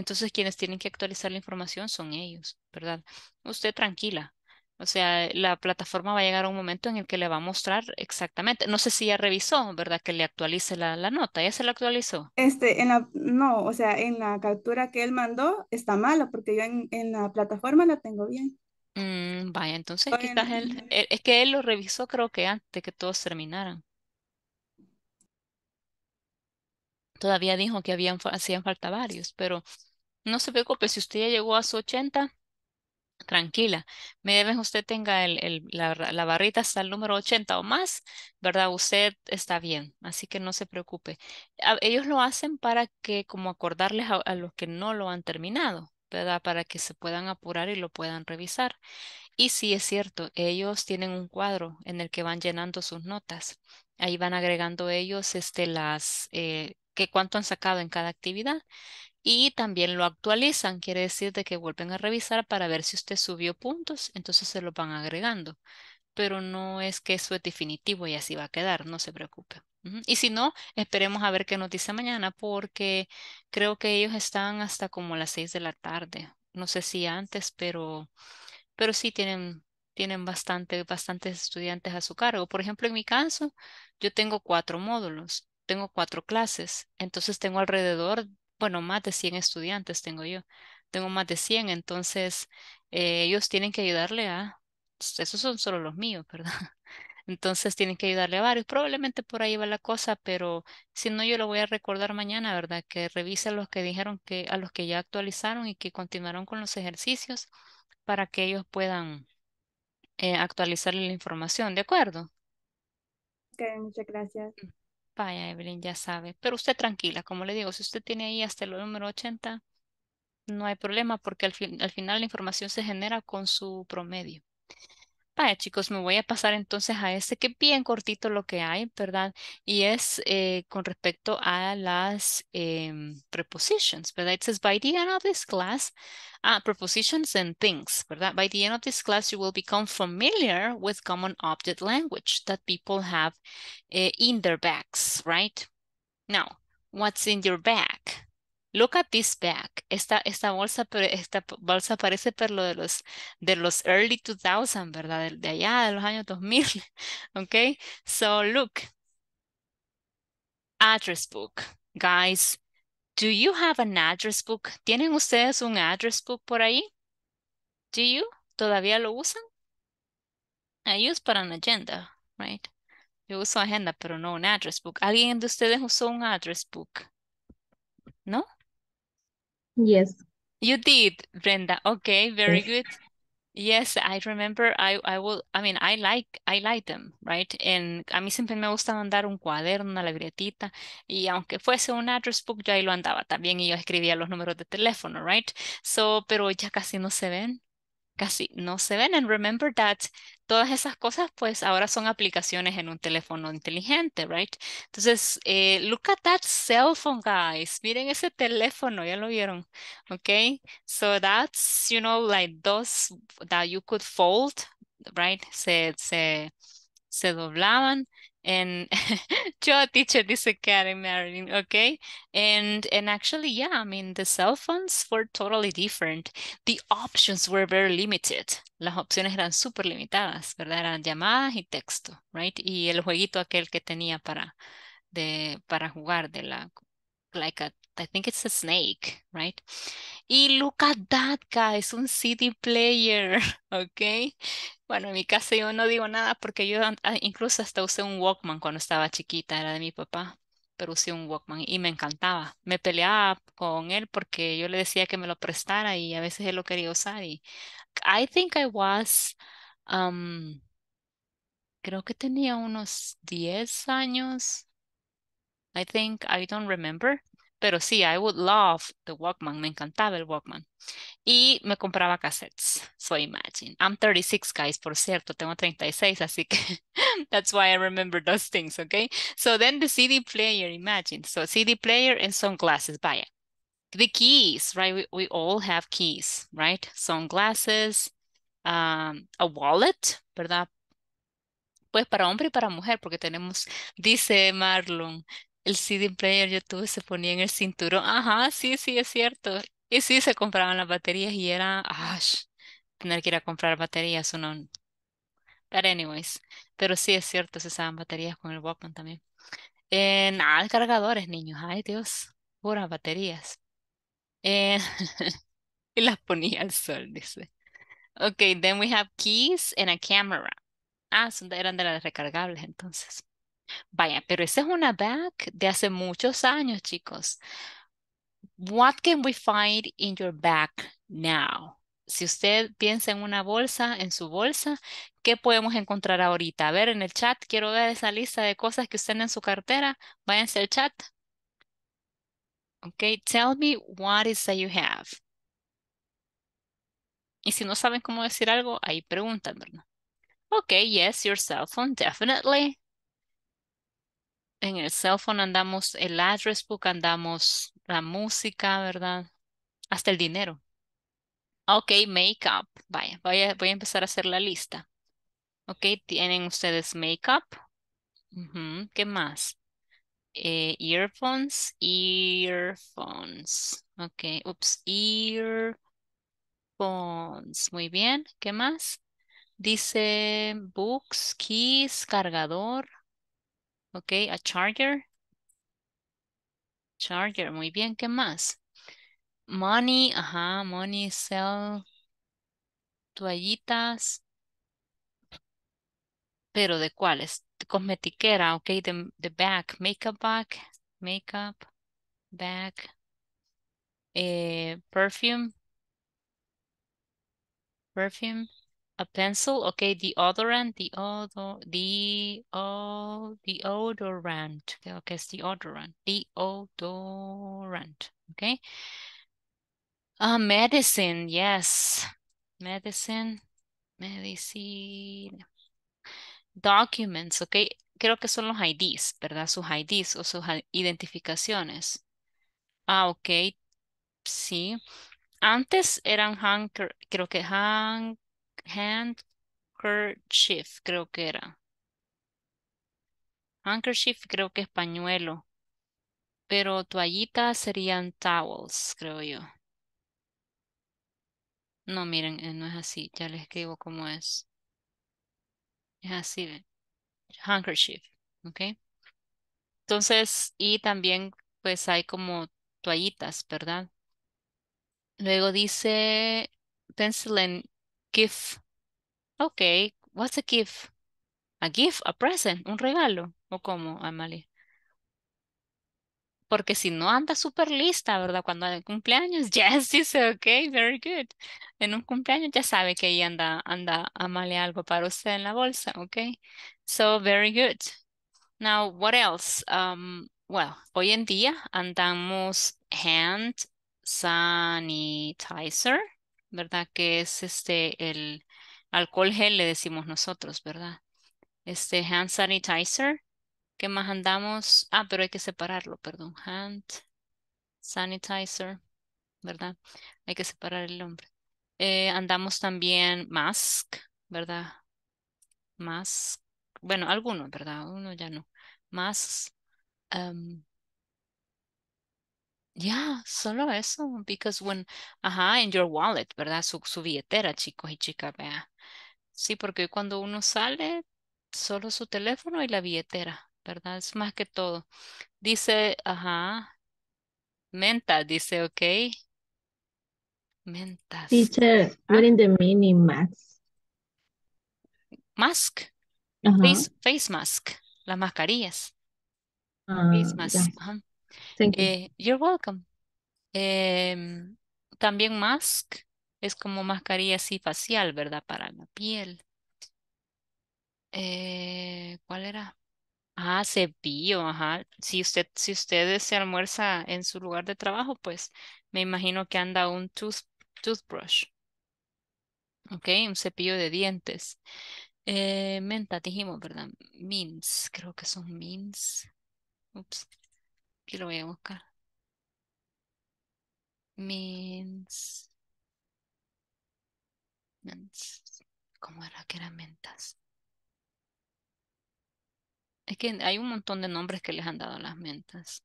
entonces, quienes tienen que actualizar la información son ellos, ¿verdad? Usted tranquila. O sea, la plataforma va a llegar a un momento en el que le va a mostrar exactamente. No sé si ya revisó, ¿verdad? Que le actualice la, nota. ¿Ya se la actualizó? Este, en la, no, o sea, en la captura que él mandó está mala porque yo en, la plataforma la tengo bien. Mm, vaya, entonces quizás él, es que él lo revisó creo que antes que todos terminaran. todavía dijo que habían, hacían falta varios, pero no se preocupe, si usted ya llegó a su 80, tranquila. Me deben usted tenga el, la, barrita hasta el número 80 o más, ¿verdad? Usted está bien, así que no se preocupe. Ah, ellos lo hacen para que, como acordarles a, los que no lo han terminado, ¿verdad? Para que se puedan apurar y lo puedan revisar. Y sí es cierto, ellos tienen un cuadro en el que van llenando sus notas. Ahí van agregando ellos este, las, eh, que cuánto han sacado en cada actividad y también lo actualizan, quiere decir de que vuelven a revisar para ver si usted subió puntos, entonces se lo van agregando. Pero no es que eso es definitivo y así va a quedar, no se preocupe. Y si no, esperemos a ver qué noticia mañana porque creo que ellos están hasta como las seis de la tarde. No sé si antes, pero, pero sí tienen, tienen bastante, bastantes estudiantes a su cargo. Por ejemplo, en mi caso, yo tengo cuatro módulos, tengo cuatro clases, entonces tengo alrededor bueno, más de 100 estudiantes tengo yo, tengo más de 100, entonces eh, ellos tienen que ayudarle a, esos son solo los míos, ¿verdad? Entonces tienen que ayudarle a varios. Probablemente por ahí va la cosa, pero si no, yo lo voy a recordar mañana, ¿verdad? Que revisen a los que dijeron que, a los que ya actualizaron y que continuaron con los ejercicios para que ellos puedan eh, actualizarle la información, ¿de acuerdo? Ok, muchas gracias. Mm. Vaya, Evelyn, ya sabe. Pero usted tranquila, como le digo, si usted tiene ahí hasta el número 80, no hay problema porque al, al final la información se genera con su promedio. Vaya ah, chicos, me voy a pasar entonces a este que bien cortito lo que hay, ¿verdad? Y es eh, con respecto a las eh, prepositions, ¿verdad? It says, by the end of this class, ah, prepositions and things, ¿verdad? By the end of this class, you will become familiar with common object language that people have eh, in their bags, right? Now, what's in your bag? Look at this bag. Esta, esta, bolsa, esta bolsa parece per lo de los, de los early 2000, ¿verdad? De, allá, de los años 2000. ok. So look. Address book. Guys, do you have an address book? ¿Tienen ustedes un address book por ahí? Do you? ¿Todavía lo usan? I use para an agenda, right? Yo uso agenda, pero no un address book. ¿Alguien de ustedes usó un address book? ¿No? Yes. You did, Brenda. Okay, very good. Yes, I remember. I, I will. I mean, I like, I like them, right? And a mí siempre me gusta mandar un cuaderno, una libretita, y aunque fuese un address book, yo ahí lo andaba también y yo escribía los números de teléfono, right? So, pero ya casi no se ven casi no se ven. And remember that todas esas cosas, pues ahora son aplicaciones en un teléfono inteligente, right? Entonces, eh, look at that cell phone, guys. Miren ese teléfono, ya lo vieron, ok? So that's, you know, like those that you could fold, right? se doblaban. and Joe teacher this academy Marilyn, okay? And and actually, yeah, I mean the cell phones were totally different. The options were very limited. Las opciones eran súper limitadas, ¿verdad? Eran llamadas y texto, right? Y el jueguito aquel que tenía para de para jugar de la like a I think it's a snake, right? Y look at that, guys, un CD player, okay? Bueno, en mi casa yo no digo nada porque yo incluso hasta usé un Walkman cuando estaba chiquita, era de mi papá, pero usé un Walkman y me encantaba. Me peleaba con él porque yo le decía que me lo prestara y a veces él lo quería usar y I think I was um, creo que tenía unos 10 años. I think I don't remember pero sí, I would love the Walkman, me encantaba el Walkman. Y me compraba cassettes, so imagine. I'm 36, guys, por cierto, tengo 36, así que that's why I remember those things, okay? So then the CD player, imagine. So CD player and sunglasses, vaya. The keys, right? We, all have keys, right? Sunglasses, um, a wallet, ¿verdad? Pues para hombre y para mujer, porque tenemos, dice Marlon, el CD player YouTube se ponía en el cinturón. Ajá, sí, sí, es cierto. Y sí, se compraban las baterías y era, tener que ir a comprar baterías, uno. But anyways, pero sí es cierto, se usaban baterías con el Walkman también. Eh, nada, cargadores, niños, ay Dios, puras baterías. Eh, y las ponía al sol, dice. Ok, then we have keys and a camera. Ah, eran de las recargables entonces. Vaya, pero esa es una bag de hace muchos años, chicos. What can we find in your bag now? Si usted piensa en una bolsa, en su bolsa, ¿qué podemos encontrar ahorita? A ver, en el chat, quiero ver esa lista de cosas que usted en su cartera. Váyanse al chat. Okay, tell me what is that you have. Y si no saben cómo decir algo, ahí preguntan, Okay, yes, your cell phone, definitely en el cell phone andamos el address book, andamos la música, ¿verdad? Hasta el dinero. Ok, makeup. Vaya, voy a, empezar a hacer la lista. Ok, tienen ustedes makeup. up? ¿Qué más? Eh, earphones, earphones. Ok, ups, earphones. Muy bien, ¿qué más? Dice books, keys, cargador. Ok, a charger. Charger, muy bien, ¿qué más? Money, ajá, money, sell, toallitas. ¿Pero de cuáles? Cosmetiquera, ok, the the bag, makeup back makeup bag, eh, perfume, perfume a pencil, okay, deodorant, the creo deodorant, okay, it's deodorant, deodorant, okay. Ah, medicine, yes, medicine, medicine, documents, okay, creo que son los IDs, ¿verdad? Sus IDs o sus identificaciones. Ah, ok, sí. Antes eran hanker, creo que han handkerchief, creo que era. Handkerchief creo que es pañuelo, pero toallitas serían towels, creo yo. No, miren, eh, no es así, ya les escribo cómo es. Es así, handkerchief, ¿ok? Entonces, y también pues hay como toallitas, ¿verdad? Luego dice pencil and gift. Okay, what's a gift? A gift, a present, un regalo. ¿O cómo, Amalie? Porque si no anda súper lista, ¿verdad? Cuando hay cumpleaños, yes, dice, okay, very good. En un cumpleaños ya sabe que ahí anda, anda Amalie algo para usted en la bolsa, okay So, very good. Now, what else? Um, well, hoy en día andamos hand sanitizer. ¿verdad? Que es este, el alcohol gel, le decimos nosotros, ¿verdad? Este hand sanitizer, ¿qué más andamos? Ah, pero hay que separarlo, perdón. Hand sanitizer, ¿verdad? Hay que separar el nombre. Eh, andamos también mask, ¿verdad? Mask, bueno, algunos, ¿verdad? Uno ya no. mask ya, solo eso, because when, ajá, in your wallet, ¿verdad? Su, billetera, chicos y chicas, vea. Sí, porque cuando uno sale, solo su teléfono y la billetera, ¿verdad? Es más que todo. Dice, ajá, menta, dice, ok. menta dice, what ah. in the mini mask? Mask. face, mask. Las mascarillas. Ah, face mask. Eh, you're welcome. Em, también mask es como mascarilla así facial, ¿verdad? Para la piel. Eh, ¿cuál era? Ah, cepillo, ajá. Si usted, si se almuerza en su lugar de trabajo, pues me imagino que anda un toothbrush. Ok, un cepillo de dientes. Eh, menta, dijimos, ¿verdad? Mints, creo que son mints. Ups. Aquí lo voy a buscar. Mints, mints, ¿Cómo era que eran mentas? Es que hay un montón de nombres que les han dado las mentas.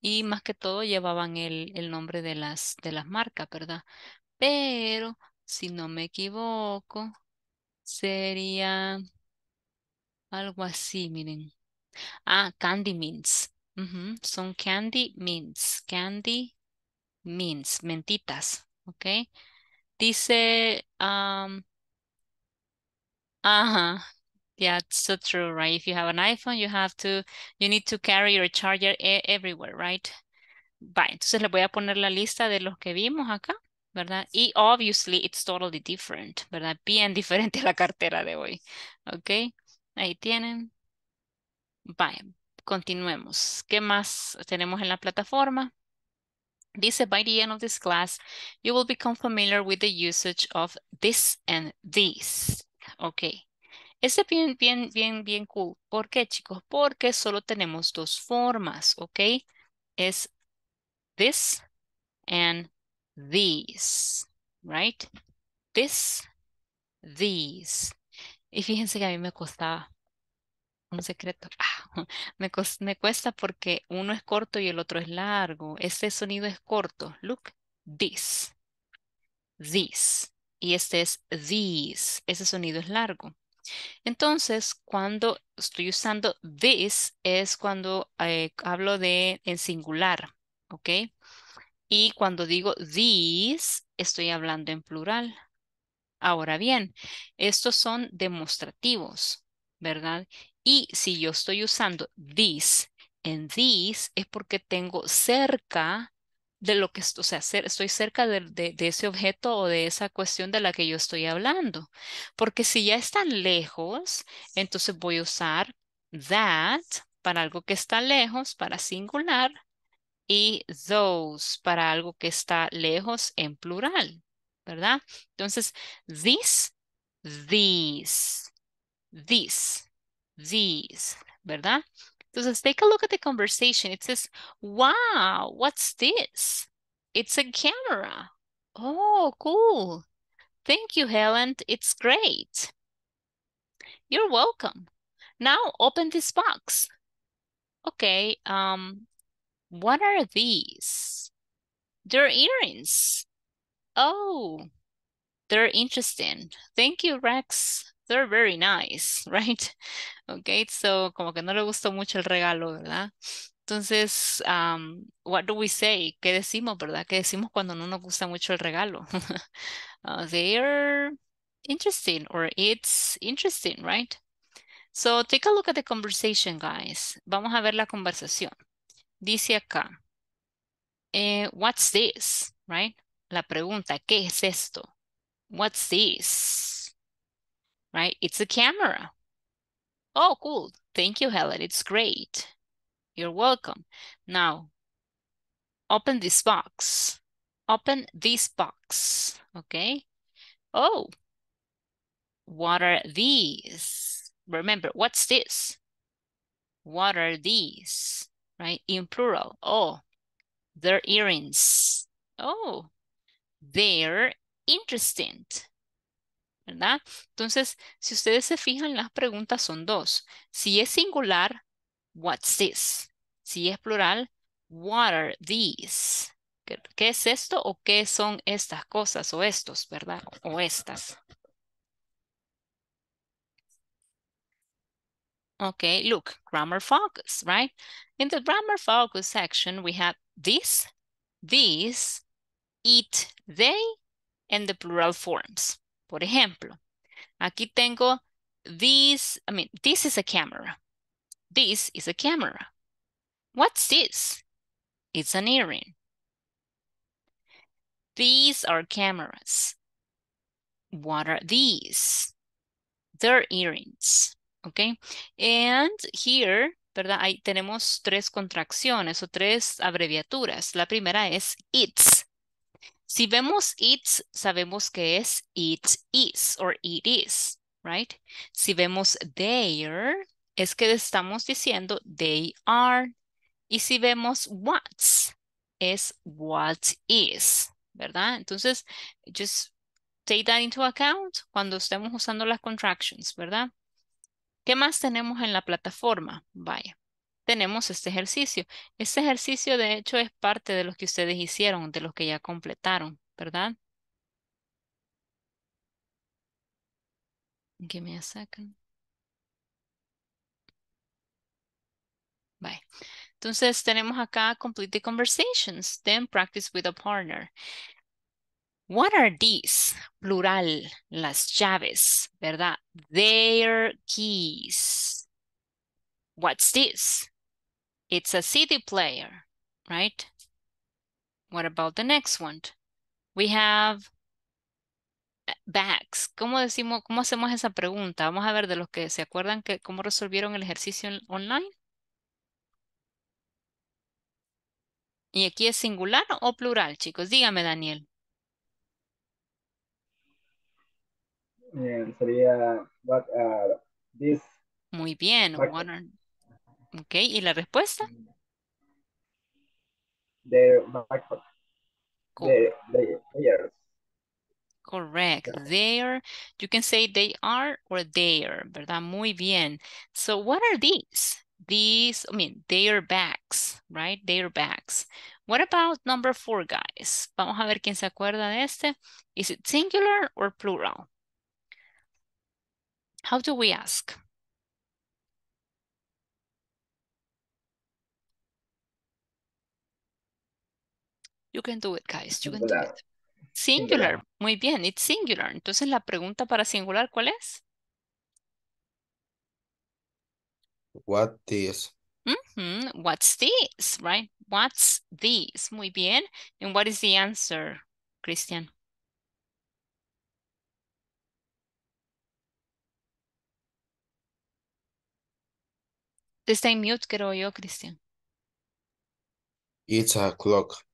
Y más que todo llevaban el, el nombre de las, de las marcas, ¿verdad? Pero, si no me equivoco, sería algo así, miren. Ah, candy means, Son candy means, Candy means, Mentitas. Ok. Dice. Um, uh Yeah, it's so true, right? If you have an iPhone, you have to, you need to carry your charger e-, everywhere, right? Bye. Entonces le voy a poner la lista de los que vimos acá, ¿verdad? Y obviously it's totally different, ¿verdad? Bien diferente a la cartera de hoy, ¿ok? Ahí tienen. Vaya, continuemos. ¿Qué más tenemos en la plataforma? Dice, by the end of this class, you will become familiar with the usage of this and these. Ok. Este es bien, bien, bien, bien cool. ¿Por qué, chicos? Porque solo tenemos dos formas, ¿ok? Es this and these, right? This, these. Y fíjense que a mí me costaba un secreto. Ah me, cuesta porque uno es corto y el otro es largo. Este sonido es corto. Look, this, this. Y este es these. Ese sonido es largo. Entonces, cuando estoy usando this es cuando eh, hablo de en singular, ¿ok? Y cuando digo these, estoy hablando en plural. Ahora bien, estos son demostrativos, ¿verdad? Y si yo estoy usando this en this es porque tengo cerca de lo que, o sea, estoy cerca de, ese objeto o de esa cuestión de la que yo estoy hablando. Porque si ya están lejos, entonces voy a usar that para algo que está lejos, para singular, y those para algo que está lejos en plural, ¿verdad? Entonces, this, this, this. these, ¿verdad? Entonces, take a look at the conversation. It says, wow, what's this? It's a camera. Oh, cool. Thank you, Helen. It's great. You're welcome. Now open this box. Okay, um, what are these? They're earrings. Oh, they're interesting. Thank you, Rex. they're very nice, right? Okay, so como que no le gustó mucho el regalo, ¿verdad? Entonces, what do we say? ¿Qué decimos, verdad? ¿Qué decimos cuando no nos gusta mucho el regalo? Uh, they're interesting or it's interesting, right? So take a look at the conversation, guys. Vamos a ver la conversación. Dice acá, eh, what's this, right? La pregunta, ¿qué es esto? What's this? right? It's a camera. Oh, cool. Thank you, Helen. It's great. You're welcome. Now, open this box. Open this box, okay? Oh, what are these? Remember, what's this? What are these, right? In plural. Oh, their earrings. Oh, they're interesting. ¿verdad? Entonces, si ustedes se fijan, las preguntas son dos. Si es singular, what's this? Si es plural, what are these? ¿Qué, es esto o qué son estas cosas o estos, verdad? O estas. Okay, look, grammar focus, right? In the grammar focus section, we have this, these, it, they, and the plural forms. Por ejemplo, aquí tengo this, I mean, this is a camera. This is a camera. What's this? It's an earring. These are cameras. What are these? They're earrings. Okay. And here, ¿verdad? Ahí tenemos tres contracciones o tres abreviaturas. La primera es it's. Si vemos it's, sabemos que es it is or it is, right? Si vemos there, es que estamos diciendo they are. Y si vemos what's, es what is, ¿verdad? Entonces, just take that into account cuando estemos usando las contractions, ¿verdad? ¿Qué más tenemos en la plataforma? Vaya tenemos este ejercicio. Este ejercicio, de hecho, es parte de los que ustedes hicieron, de los que ya completaron, ¿verdad? Give me a second. Bye. Entonces, tenemos acá complete the conversations, then practice with a partner. What are these? Plural, las llaves, ¿verdad? Their keys. What's this? It's a CD player, right? What about the next one? We have bags. ¿Cómo decimos, cómo hacemos esa pregunta? Vamos a ver de los que se acuerdan que cómo resolvieron el ejercicio online. ¿Y aquí es singular o plural, chicos? Dígame, Daniel. sería, ah, Muy bien, Ok, ¿y la respuesta? Their backpack. they are their, their. Correct. Yeah. There, you can say they are or there, ¿verdad? Muy bien. So what are these? These, I mean, their bags, right? Their bags. What about number four, guys? Vamos a ver quién se acuerda de este. Is it singular or plural? How do we ask? You can do it, guys. You can do it. Singular. Muy bien. It's singular. Entonces, la pregunta para singular, ¿cuál es? What is? What's this, right? What's this? Muy bien. And what is the answer, Cristian? Está en mute, creo yo, Cristian. It's a clock.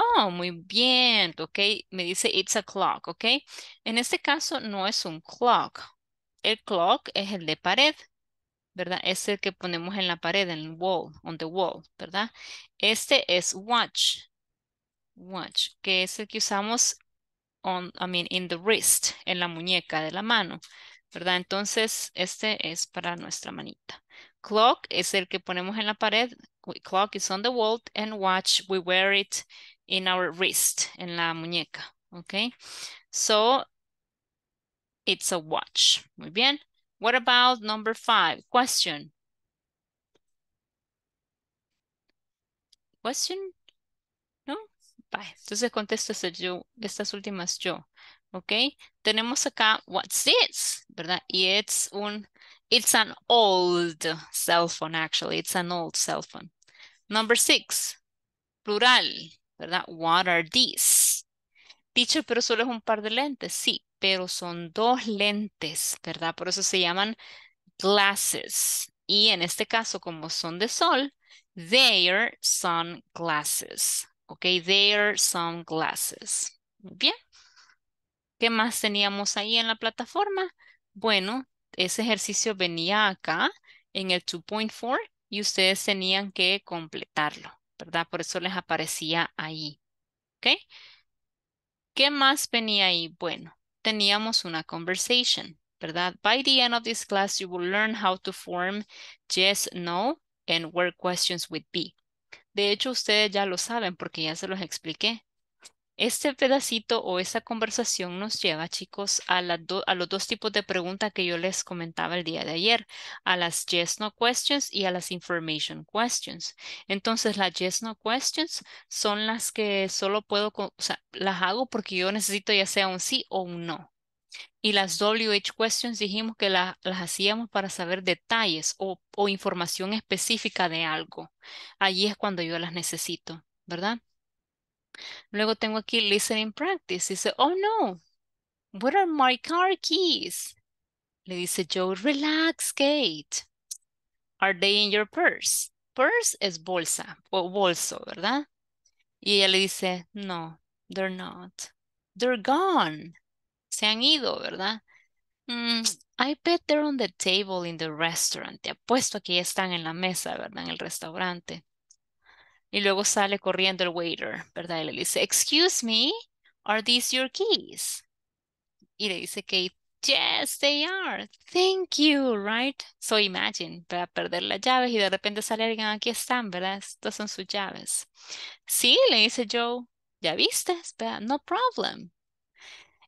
Oh, muy bien, ok. Me dice it's a clock, ok. En este caso no es un clock. El clock es el de pared, ¿verdad? Es el que ponemos en la pared, en el wall, on the wall, ¿verdad? Este es watch, watch, que es el que usamos on, I mean, in the wrist, en la muñeca de la mano, ¿verdad? Entonces, este es para nuestra manita. Clock es el que ponemos en la pared. Clock is on the wall and watch, we wear it in our wrist, en la muñeca, ¿ok? So, it's a watch. Muy bien. What about number five? Question. Question? No? Bye. Entonces contesto este yo, estas últimas yo. ¿ok? Tenemos acá, what's this, ¿verdad? Y it's un, it's an old cell phone actually, it's an old cell phone. Number six, plural. ¿verdad? What are these? Teacher, pero solo es un par de lentes. Sí, pero son dos lentes, ¿verdad? Por eso se llaman glasses. Y en este caso, como son de sol, they're sunglasses. Ok, They're sunglasses. bien. ¿Qué más teníamos ahí en la plataforma? Bueno, ese ejercicio venía acá en el 2.4 y ustedes tenían que completarlo. ¿verdad? Por eso les aparecía ahí. ¿Ok? ¿Qué más venía ahí? Bueno, teníamos una conversation, ¿verdad? By the end of this class, you will learn how to form yes, no, and where questions would be. De hecho, ustedes ya lo saben porque ya se los expliqué. Este pedacito o esta conversación nos lleva, chicos, a, los dos tipos de preguntas que yo les comentaba el día de ayer, a las yes no questions y a las information questions. Entonces, las yes no questions son las que solo puedo, o sea, las hago porque yo necesito ya sea un sí o un no. Y las WH questions dijimos que las hacíamos para saber detalles o información específica de algo. Allí es cuando yo las necesito, ¿verdad? Luego tengo aquí listening practice. Dice, oh no, where are my car keys? Le dice Joe, relax, Kate. Are they in your purse? Purse es bolsa o bolso, ¿verdad? Y ella le dice, no, they're not. They're gone. Se han ido, ¿verdad? Mm, I bet they're on the table in the restaurant. Te apuesto que están en la mesa, ¿verdad? En el restaurante. Y luego sale corriendo el waiter, ¿verdad? Y le dice, excuse me, are these your keys? Y le dice Kate, yes, they are. Thank you, right? So imagine, para perder las llaves y de repente sale alguien, aquí están, ¿verdad? Estas son sus llaves. Sí, le dice Joe, ya viste, No problem.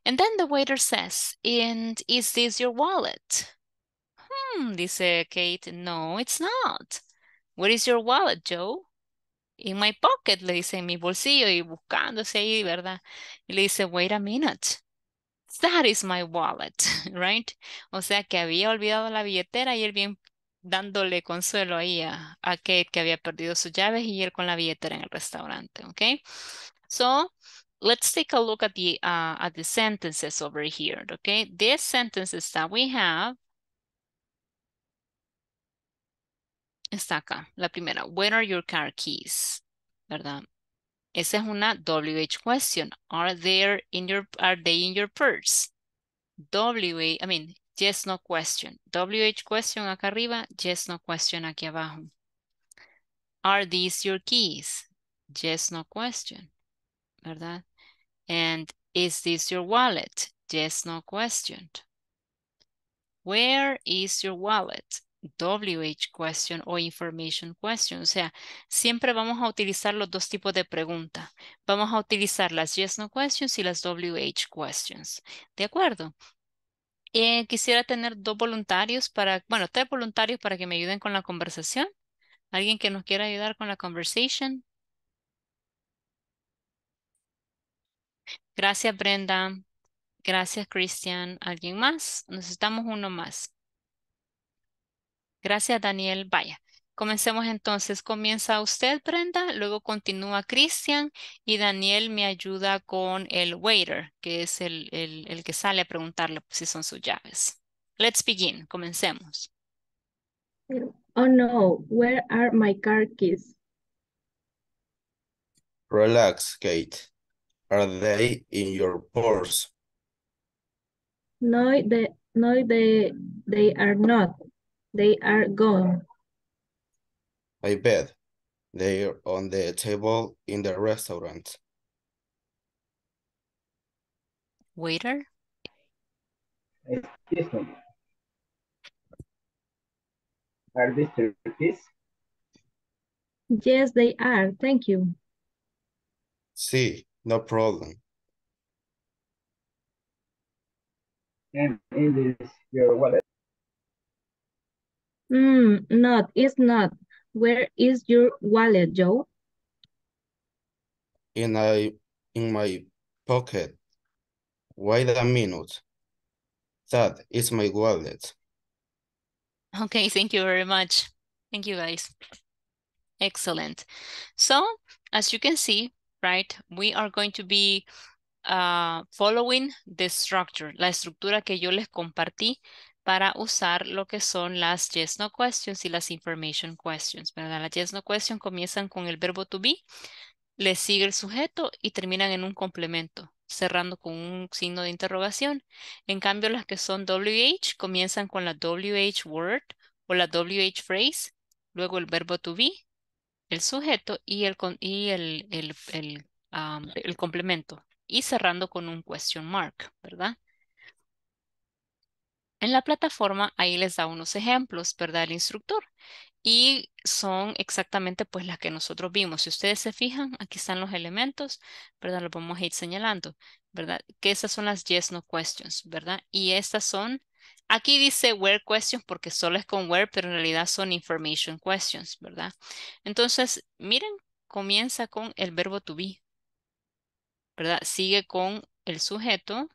And then the waiter says, and is this your wallet? Hmm, dice Kate, no, it's not. Where is your wallet, Joe? in my pocket, le dice en mi bolsillo y buscándose ahí, ¿verdad? Y le dice, wait a minute, that is my wallet, right? O sea que había olvidado la billetera y él bien dándole consuelo ahí a, a Kate que había perdido sus llaves y él con la billetera en el restaurante, okay? So, let's take a look at the, uh, at the sentences over here, okay? These sentences that we have está acá, la primera. Where are your car keys? ¿Verdad? Esa es una WH question. Are, there in your, are they in your purse? WH, I mean, yes, no question. WH question acá arriba, yes, no question aquí abajo. Are these your keys? Yes, no question. ¿Verdad? And is this your wallet? Yes, no question. Where is your wallet? WH question o information question. O sea, siempre vamos a utilizar los dos tipos de preguntas. Vamos a utilizar las yes no questions y las WH questions. ¿De acuerdo? Eh, quisiera tener dos voluntarios para, bueno, tres voluntarios para que me ayuden con la conversación. ¿Alguien que nos quiera ayudar con la conversation? Gracias, Brenda. Gracias, Christian. ¿Alguien más? Necesitamos uno más. Gracias, Daniel. Vaya. Comencemos entonces. Comienza usted, Brenda, luego continúa Cristian y Daniel me ayuda con el waiter, que es el, el, el, que sale a preguntarle si son sus llaves. Let's begin. Comencemos. Oh no, where are my car keys? Relax, Kate. Are they in your purse? No, they, no, they, they are not. They are gone. I bet. They're on the table in the restaurant. Waiter? Are these turkeys? Yes, they are. Thank you. See, no problem. And your wallet. Mm, not, it's not. Where is your wallet, Joe? In I in my pocket. Wait a minute. That is my wallet. Okay, thank you very much. Thank you guys. Excellent. So as you can see, right, we are going to be uh, following the structure, la estructura que yo les compartí para usar lo que son las yes no questions y las information questions, ¿verdad? Las yes no questions comienzan con el verbo to be, le sigue el sujeto y terminan en un complemento, cerrando con un signo de interrogación. En cambio, las que son WH comienzan con la WH word o la WH phrase, luego el verbo to be, el sujeto y el, y el, el, el complemento, y cerrando con un question mark, ¿verdad? en la plataforma, ahí les da unos ejemplos, ¿verdad? El instructor. Y son exactamente pues las que nosotros vimos. Si ustedes se fijan, aquí están los elementos, ¿verdad? Los vamos a ir señalando, ¿verdad? Que esas son las yes, no questions, ¿verdad? Y estas son, aquí dice where questions porque solo es con where, pero en realidad son information questions, ¿verdad? Entonces, miren, comienza con el verbo to be, ¿verdad? Sigue con el sujeto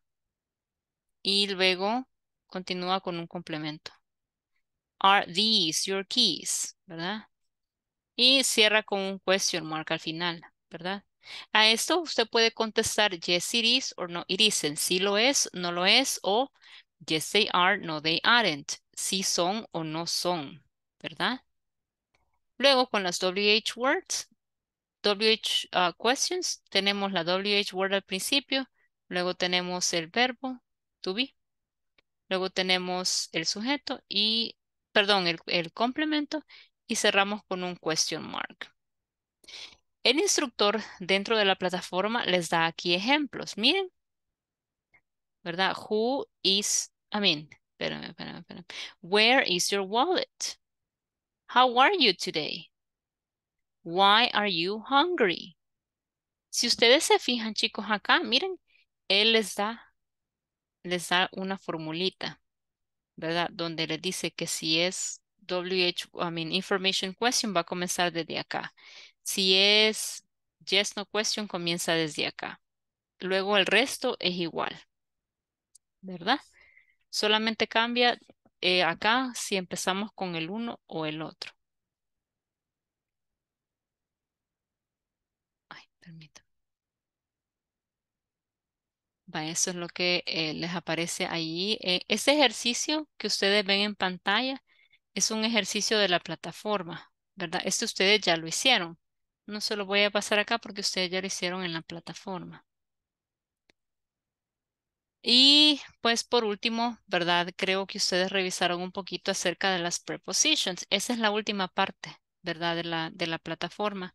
y luego continúa con un complemento. Are these your keys? ¿Verdad? Y cierra con un question mark al final, ¿verdad? A esto usted puede contestar yes it is or no it isn't. Si lo es, no lo es o yes they are, no they aren't. Si son o no son, ¿verdad? Luego con las WH words, WH uh, questions, tenemos la WH word al principio, luego tenemos el verbo to be Luego tenemos el sujeto y, perdón, el, complemento y cerramos con un question mark. El instructor dentro de la plataforma les da aquí ejemplos. Miren, ¿verdad? Who is, I mean, espérame, espérame, Where is your wallet? How are you today? Why are you hungry? Si ustedes se fijan, chicos, acá, miren, él les da les da una formulita, ¿verdad? Donde le dice que si es wh, I mean, information question va a comenzar desde acá. Si es yes, no question, comienza desde acá. Luego el resto es igual, ¿verdad? Solamente cambia eh, acá si empezamos con el uno o el otro. Ay, permítame eso es lo que eh, les aparece ahí. Eh, ese ejercicio que ustedes ven en pantalla es un ejercicio de la plataforma, ¿verdad? Este ustedes ya lo hicieron. No se lo voy a pasar acá porque ustedes ya lo hicieron en la plataforma. Y pues por último, ¿verdad? Creo que ustedes revisaron un poquito acerca de las prepositions. Esa es la última parte, ¿verdad? De la, de la plataforma.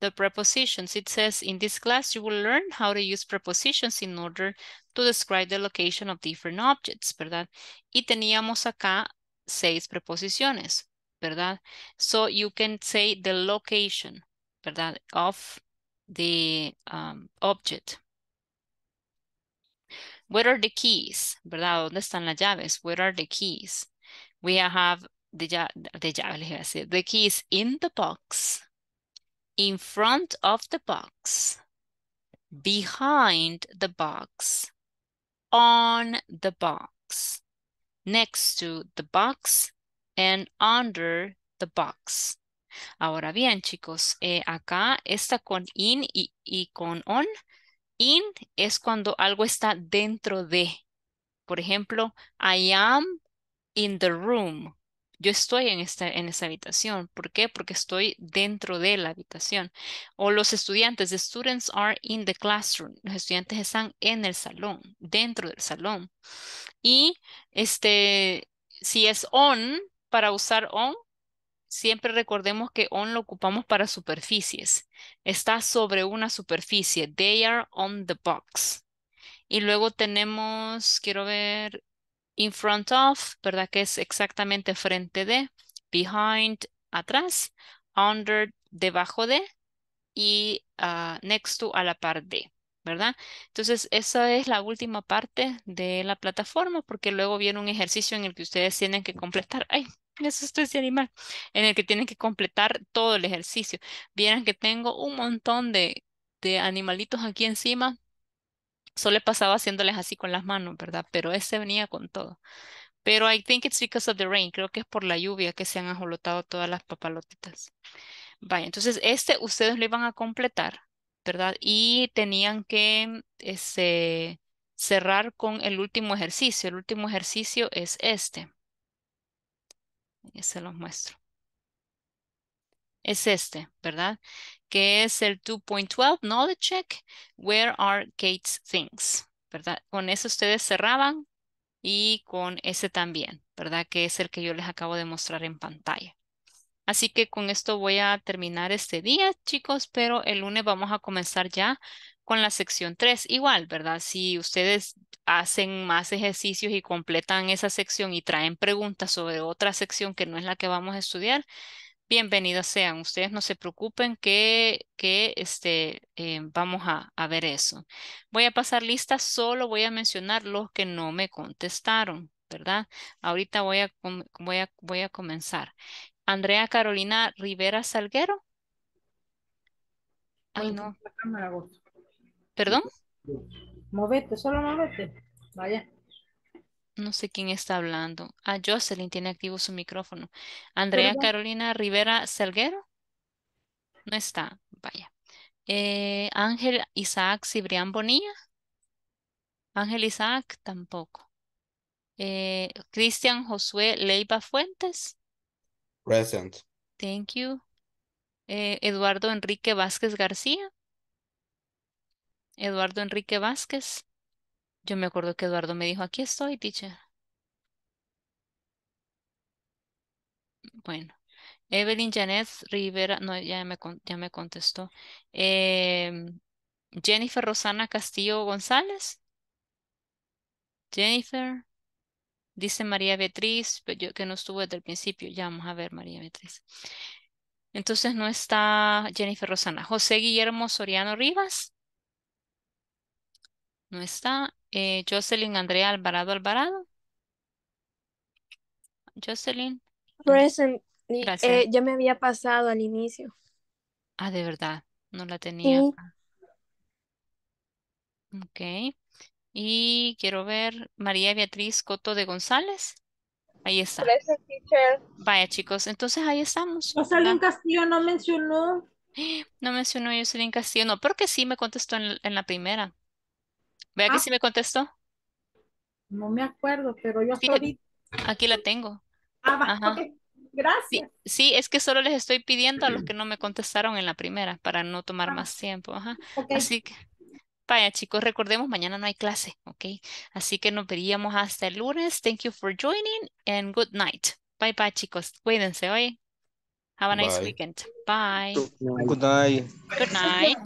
the prepositions. It says, in this class, you will learn how to use prepositions in order to describe the location of different objects, ¿verdad? Y teníamos acá seis preposiciones, ¿verdad? So you can say the location, ¿verdad? Of the um, object. Where are the keys, ¿verdad? ¿Dónde están las llaves? Where are the keys? We have the, the, the keys in the box, in front of the box, behind the box, on the box, next to the box, and under the box. Ahora bien, chicos, eh, acá está con in y con on. In es cuando algo está dentro de. Por ejemplo, I am in the room yo estoy en este, esta, en habitación. ¿Por qué? Porque estoy dentro de la habitación. O los estudiantes, the students are in the classroom. Los estudiantes están en el salón, dentro del salón. Y este, si es on, para usar on, siempre recordemos que on lo ocupamos para superficies. Está sobre una superficie. They are on the box. Y luego tenemos, quiero ver, in front of, ¿verdad? Que es exactamente frente de, behind, atrás, under, debajo de, y ah, next to, a la par de, ¿verdad? Entonces, esa es la última parte de la plataforma, porque luego viene un ejercicio en el que ustedes tienen que completar. ¡Ay! eso estoy ese animal. En el que tienen que completar todo el ejercicio. Vieran que tengo un montón de animalitos aquí encima solo pasaba haciéndoles así con las manos, ¿verdad? Pero este venía con todo. Pero I think it's because of the rain. Creo que es por la lluvia que se han ajolotado todas las papalotitas. Vaya, entonces este ustedes lo iban a completar, ¿verdad? Y tenían que este, cerrar con el último ejercicio. El último ejercicio es este. se los muestro es este, ¿verdad? Que es el 2.12 Knowledge Check, Where are Kate's Things? ¿Verdad? Con eso ustedes cerraban y con ese también, ¿verdad? Que es el que yo les acabo de mostrar en pantalla. Así que con esto voy a terminar este día, chicos, pero el lunes vamos a comenzar ya con la sección 3. Igual, ¿verdad? Si ustedes hacen más ejercicios y completan esa sección y traen preguntas sobre otra sección que no es la que vamos a estudiar, bienvenidos sean. Ustedes no se preocupen que, que este, eh, vamos a, ver eso. Voy a pasar lista, solo voy a mencionar los que no me contestaron, ¿verdad? Ahorita voy a, voy voy a comenzar. Andrea Carolina Rivera Salguero. Ay, no. ¿Perdón? Movete, solo movete. Vaya. No sé quién está hablando. Ah, Jocelyn tiene activo su micrófono. Andrea Carolina Rivera Salguero. No está, vaya. Eh, Ángel Isaac Cibrián Bonilla. Ángel Isaac tampoco. Eh, Cristian Josué Leiva Fuentes. Present. Thank you. Eh, Eduardo Enrique Vázquez García. Eduardo Enrique Vázquez. Yo me acuerdo que Eduardo me dijo, aquí estoy, teacher. Bueno. Evelyn Janet Rivera, no, ya me, ya me contestó. Em, Jennifer Rosana Castillo González. Jennifer. Dice María Beatriz, pero yo, que no estuvo desde el principio. Ya vamos a ver, María Beatriz. Entonces no está Jennifer Rosana. José Guillermo Soriano Rivas. No está. Eh, Jocelyn Andrea Alvarado Alvarado. Jocelyn. Present. Eh, ya me había pasado al inicio. Ah, de verdad. No la tenía. Okay, Ok. Y quiero ver María Beatriz Coto de González. Ahí está. teacher. Vaya, chicos. Entonces ahí estamos. Jocelyn Castillo no mencionó. No mencionó Jocelyn Castillo. No, porque sí me contestó en la primera. Vea que ah. sí me contestó. no me acuerdo, pero yo estoy... aquí la tengo. Ah, gracias. sí, es que solo les estoy pidiendo a los que no me contestaron en la primera para no tomar ah. más tiempo. Así que, vaya chicos, recordemos, mañana no hay clase, ¿ok? Así que nos veríamos hasta el lunes. Thank you for joining and good night. Bye bye chicos, cuídense, hoy. Have a nice weekend. Bye. Good night. Good night.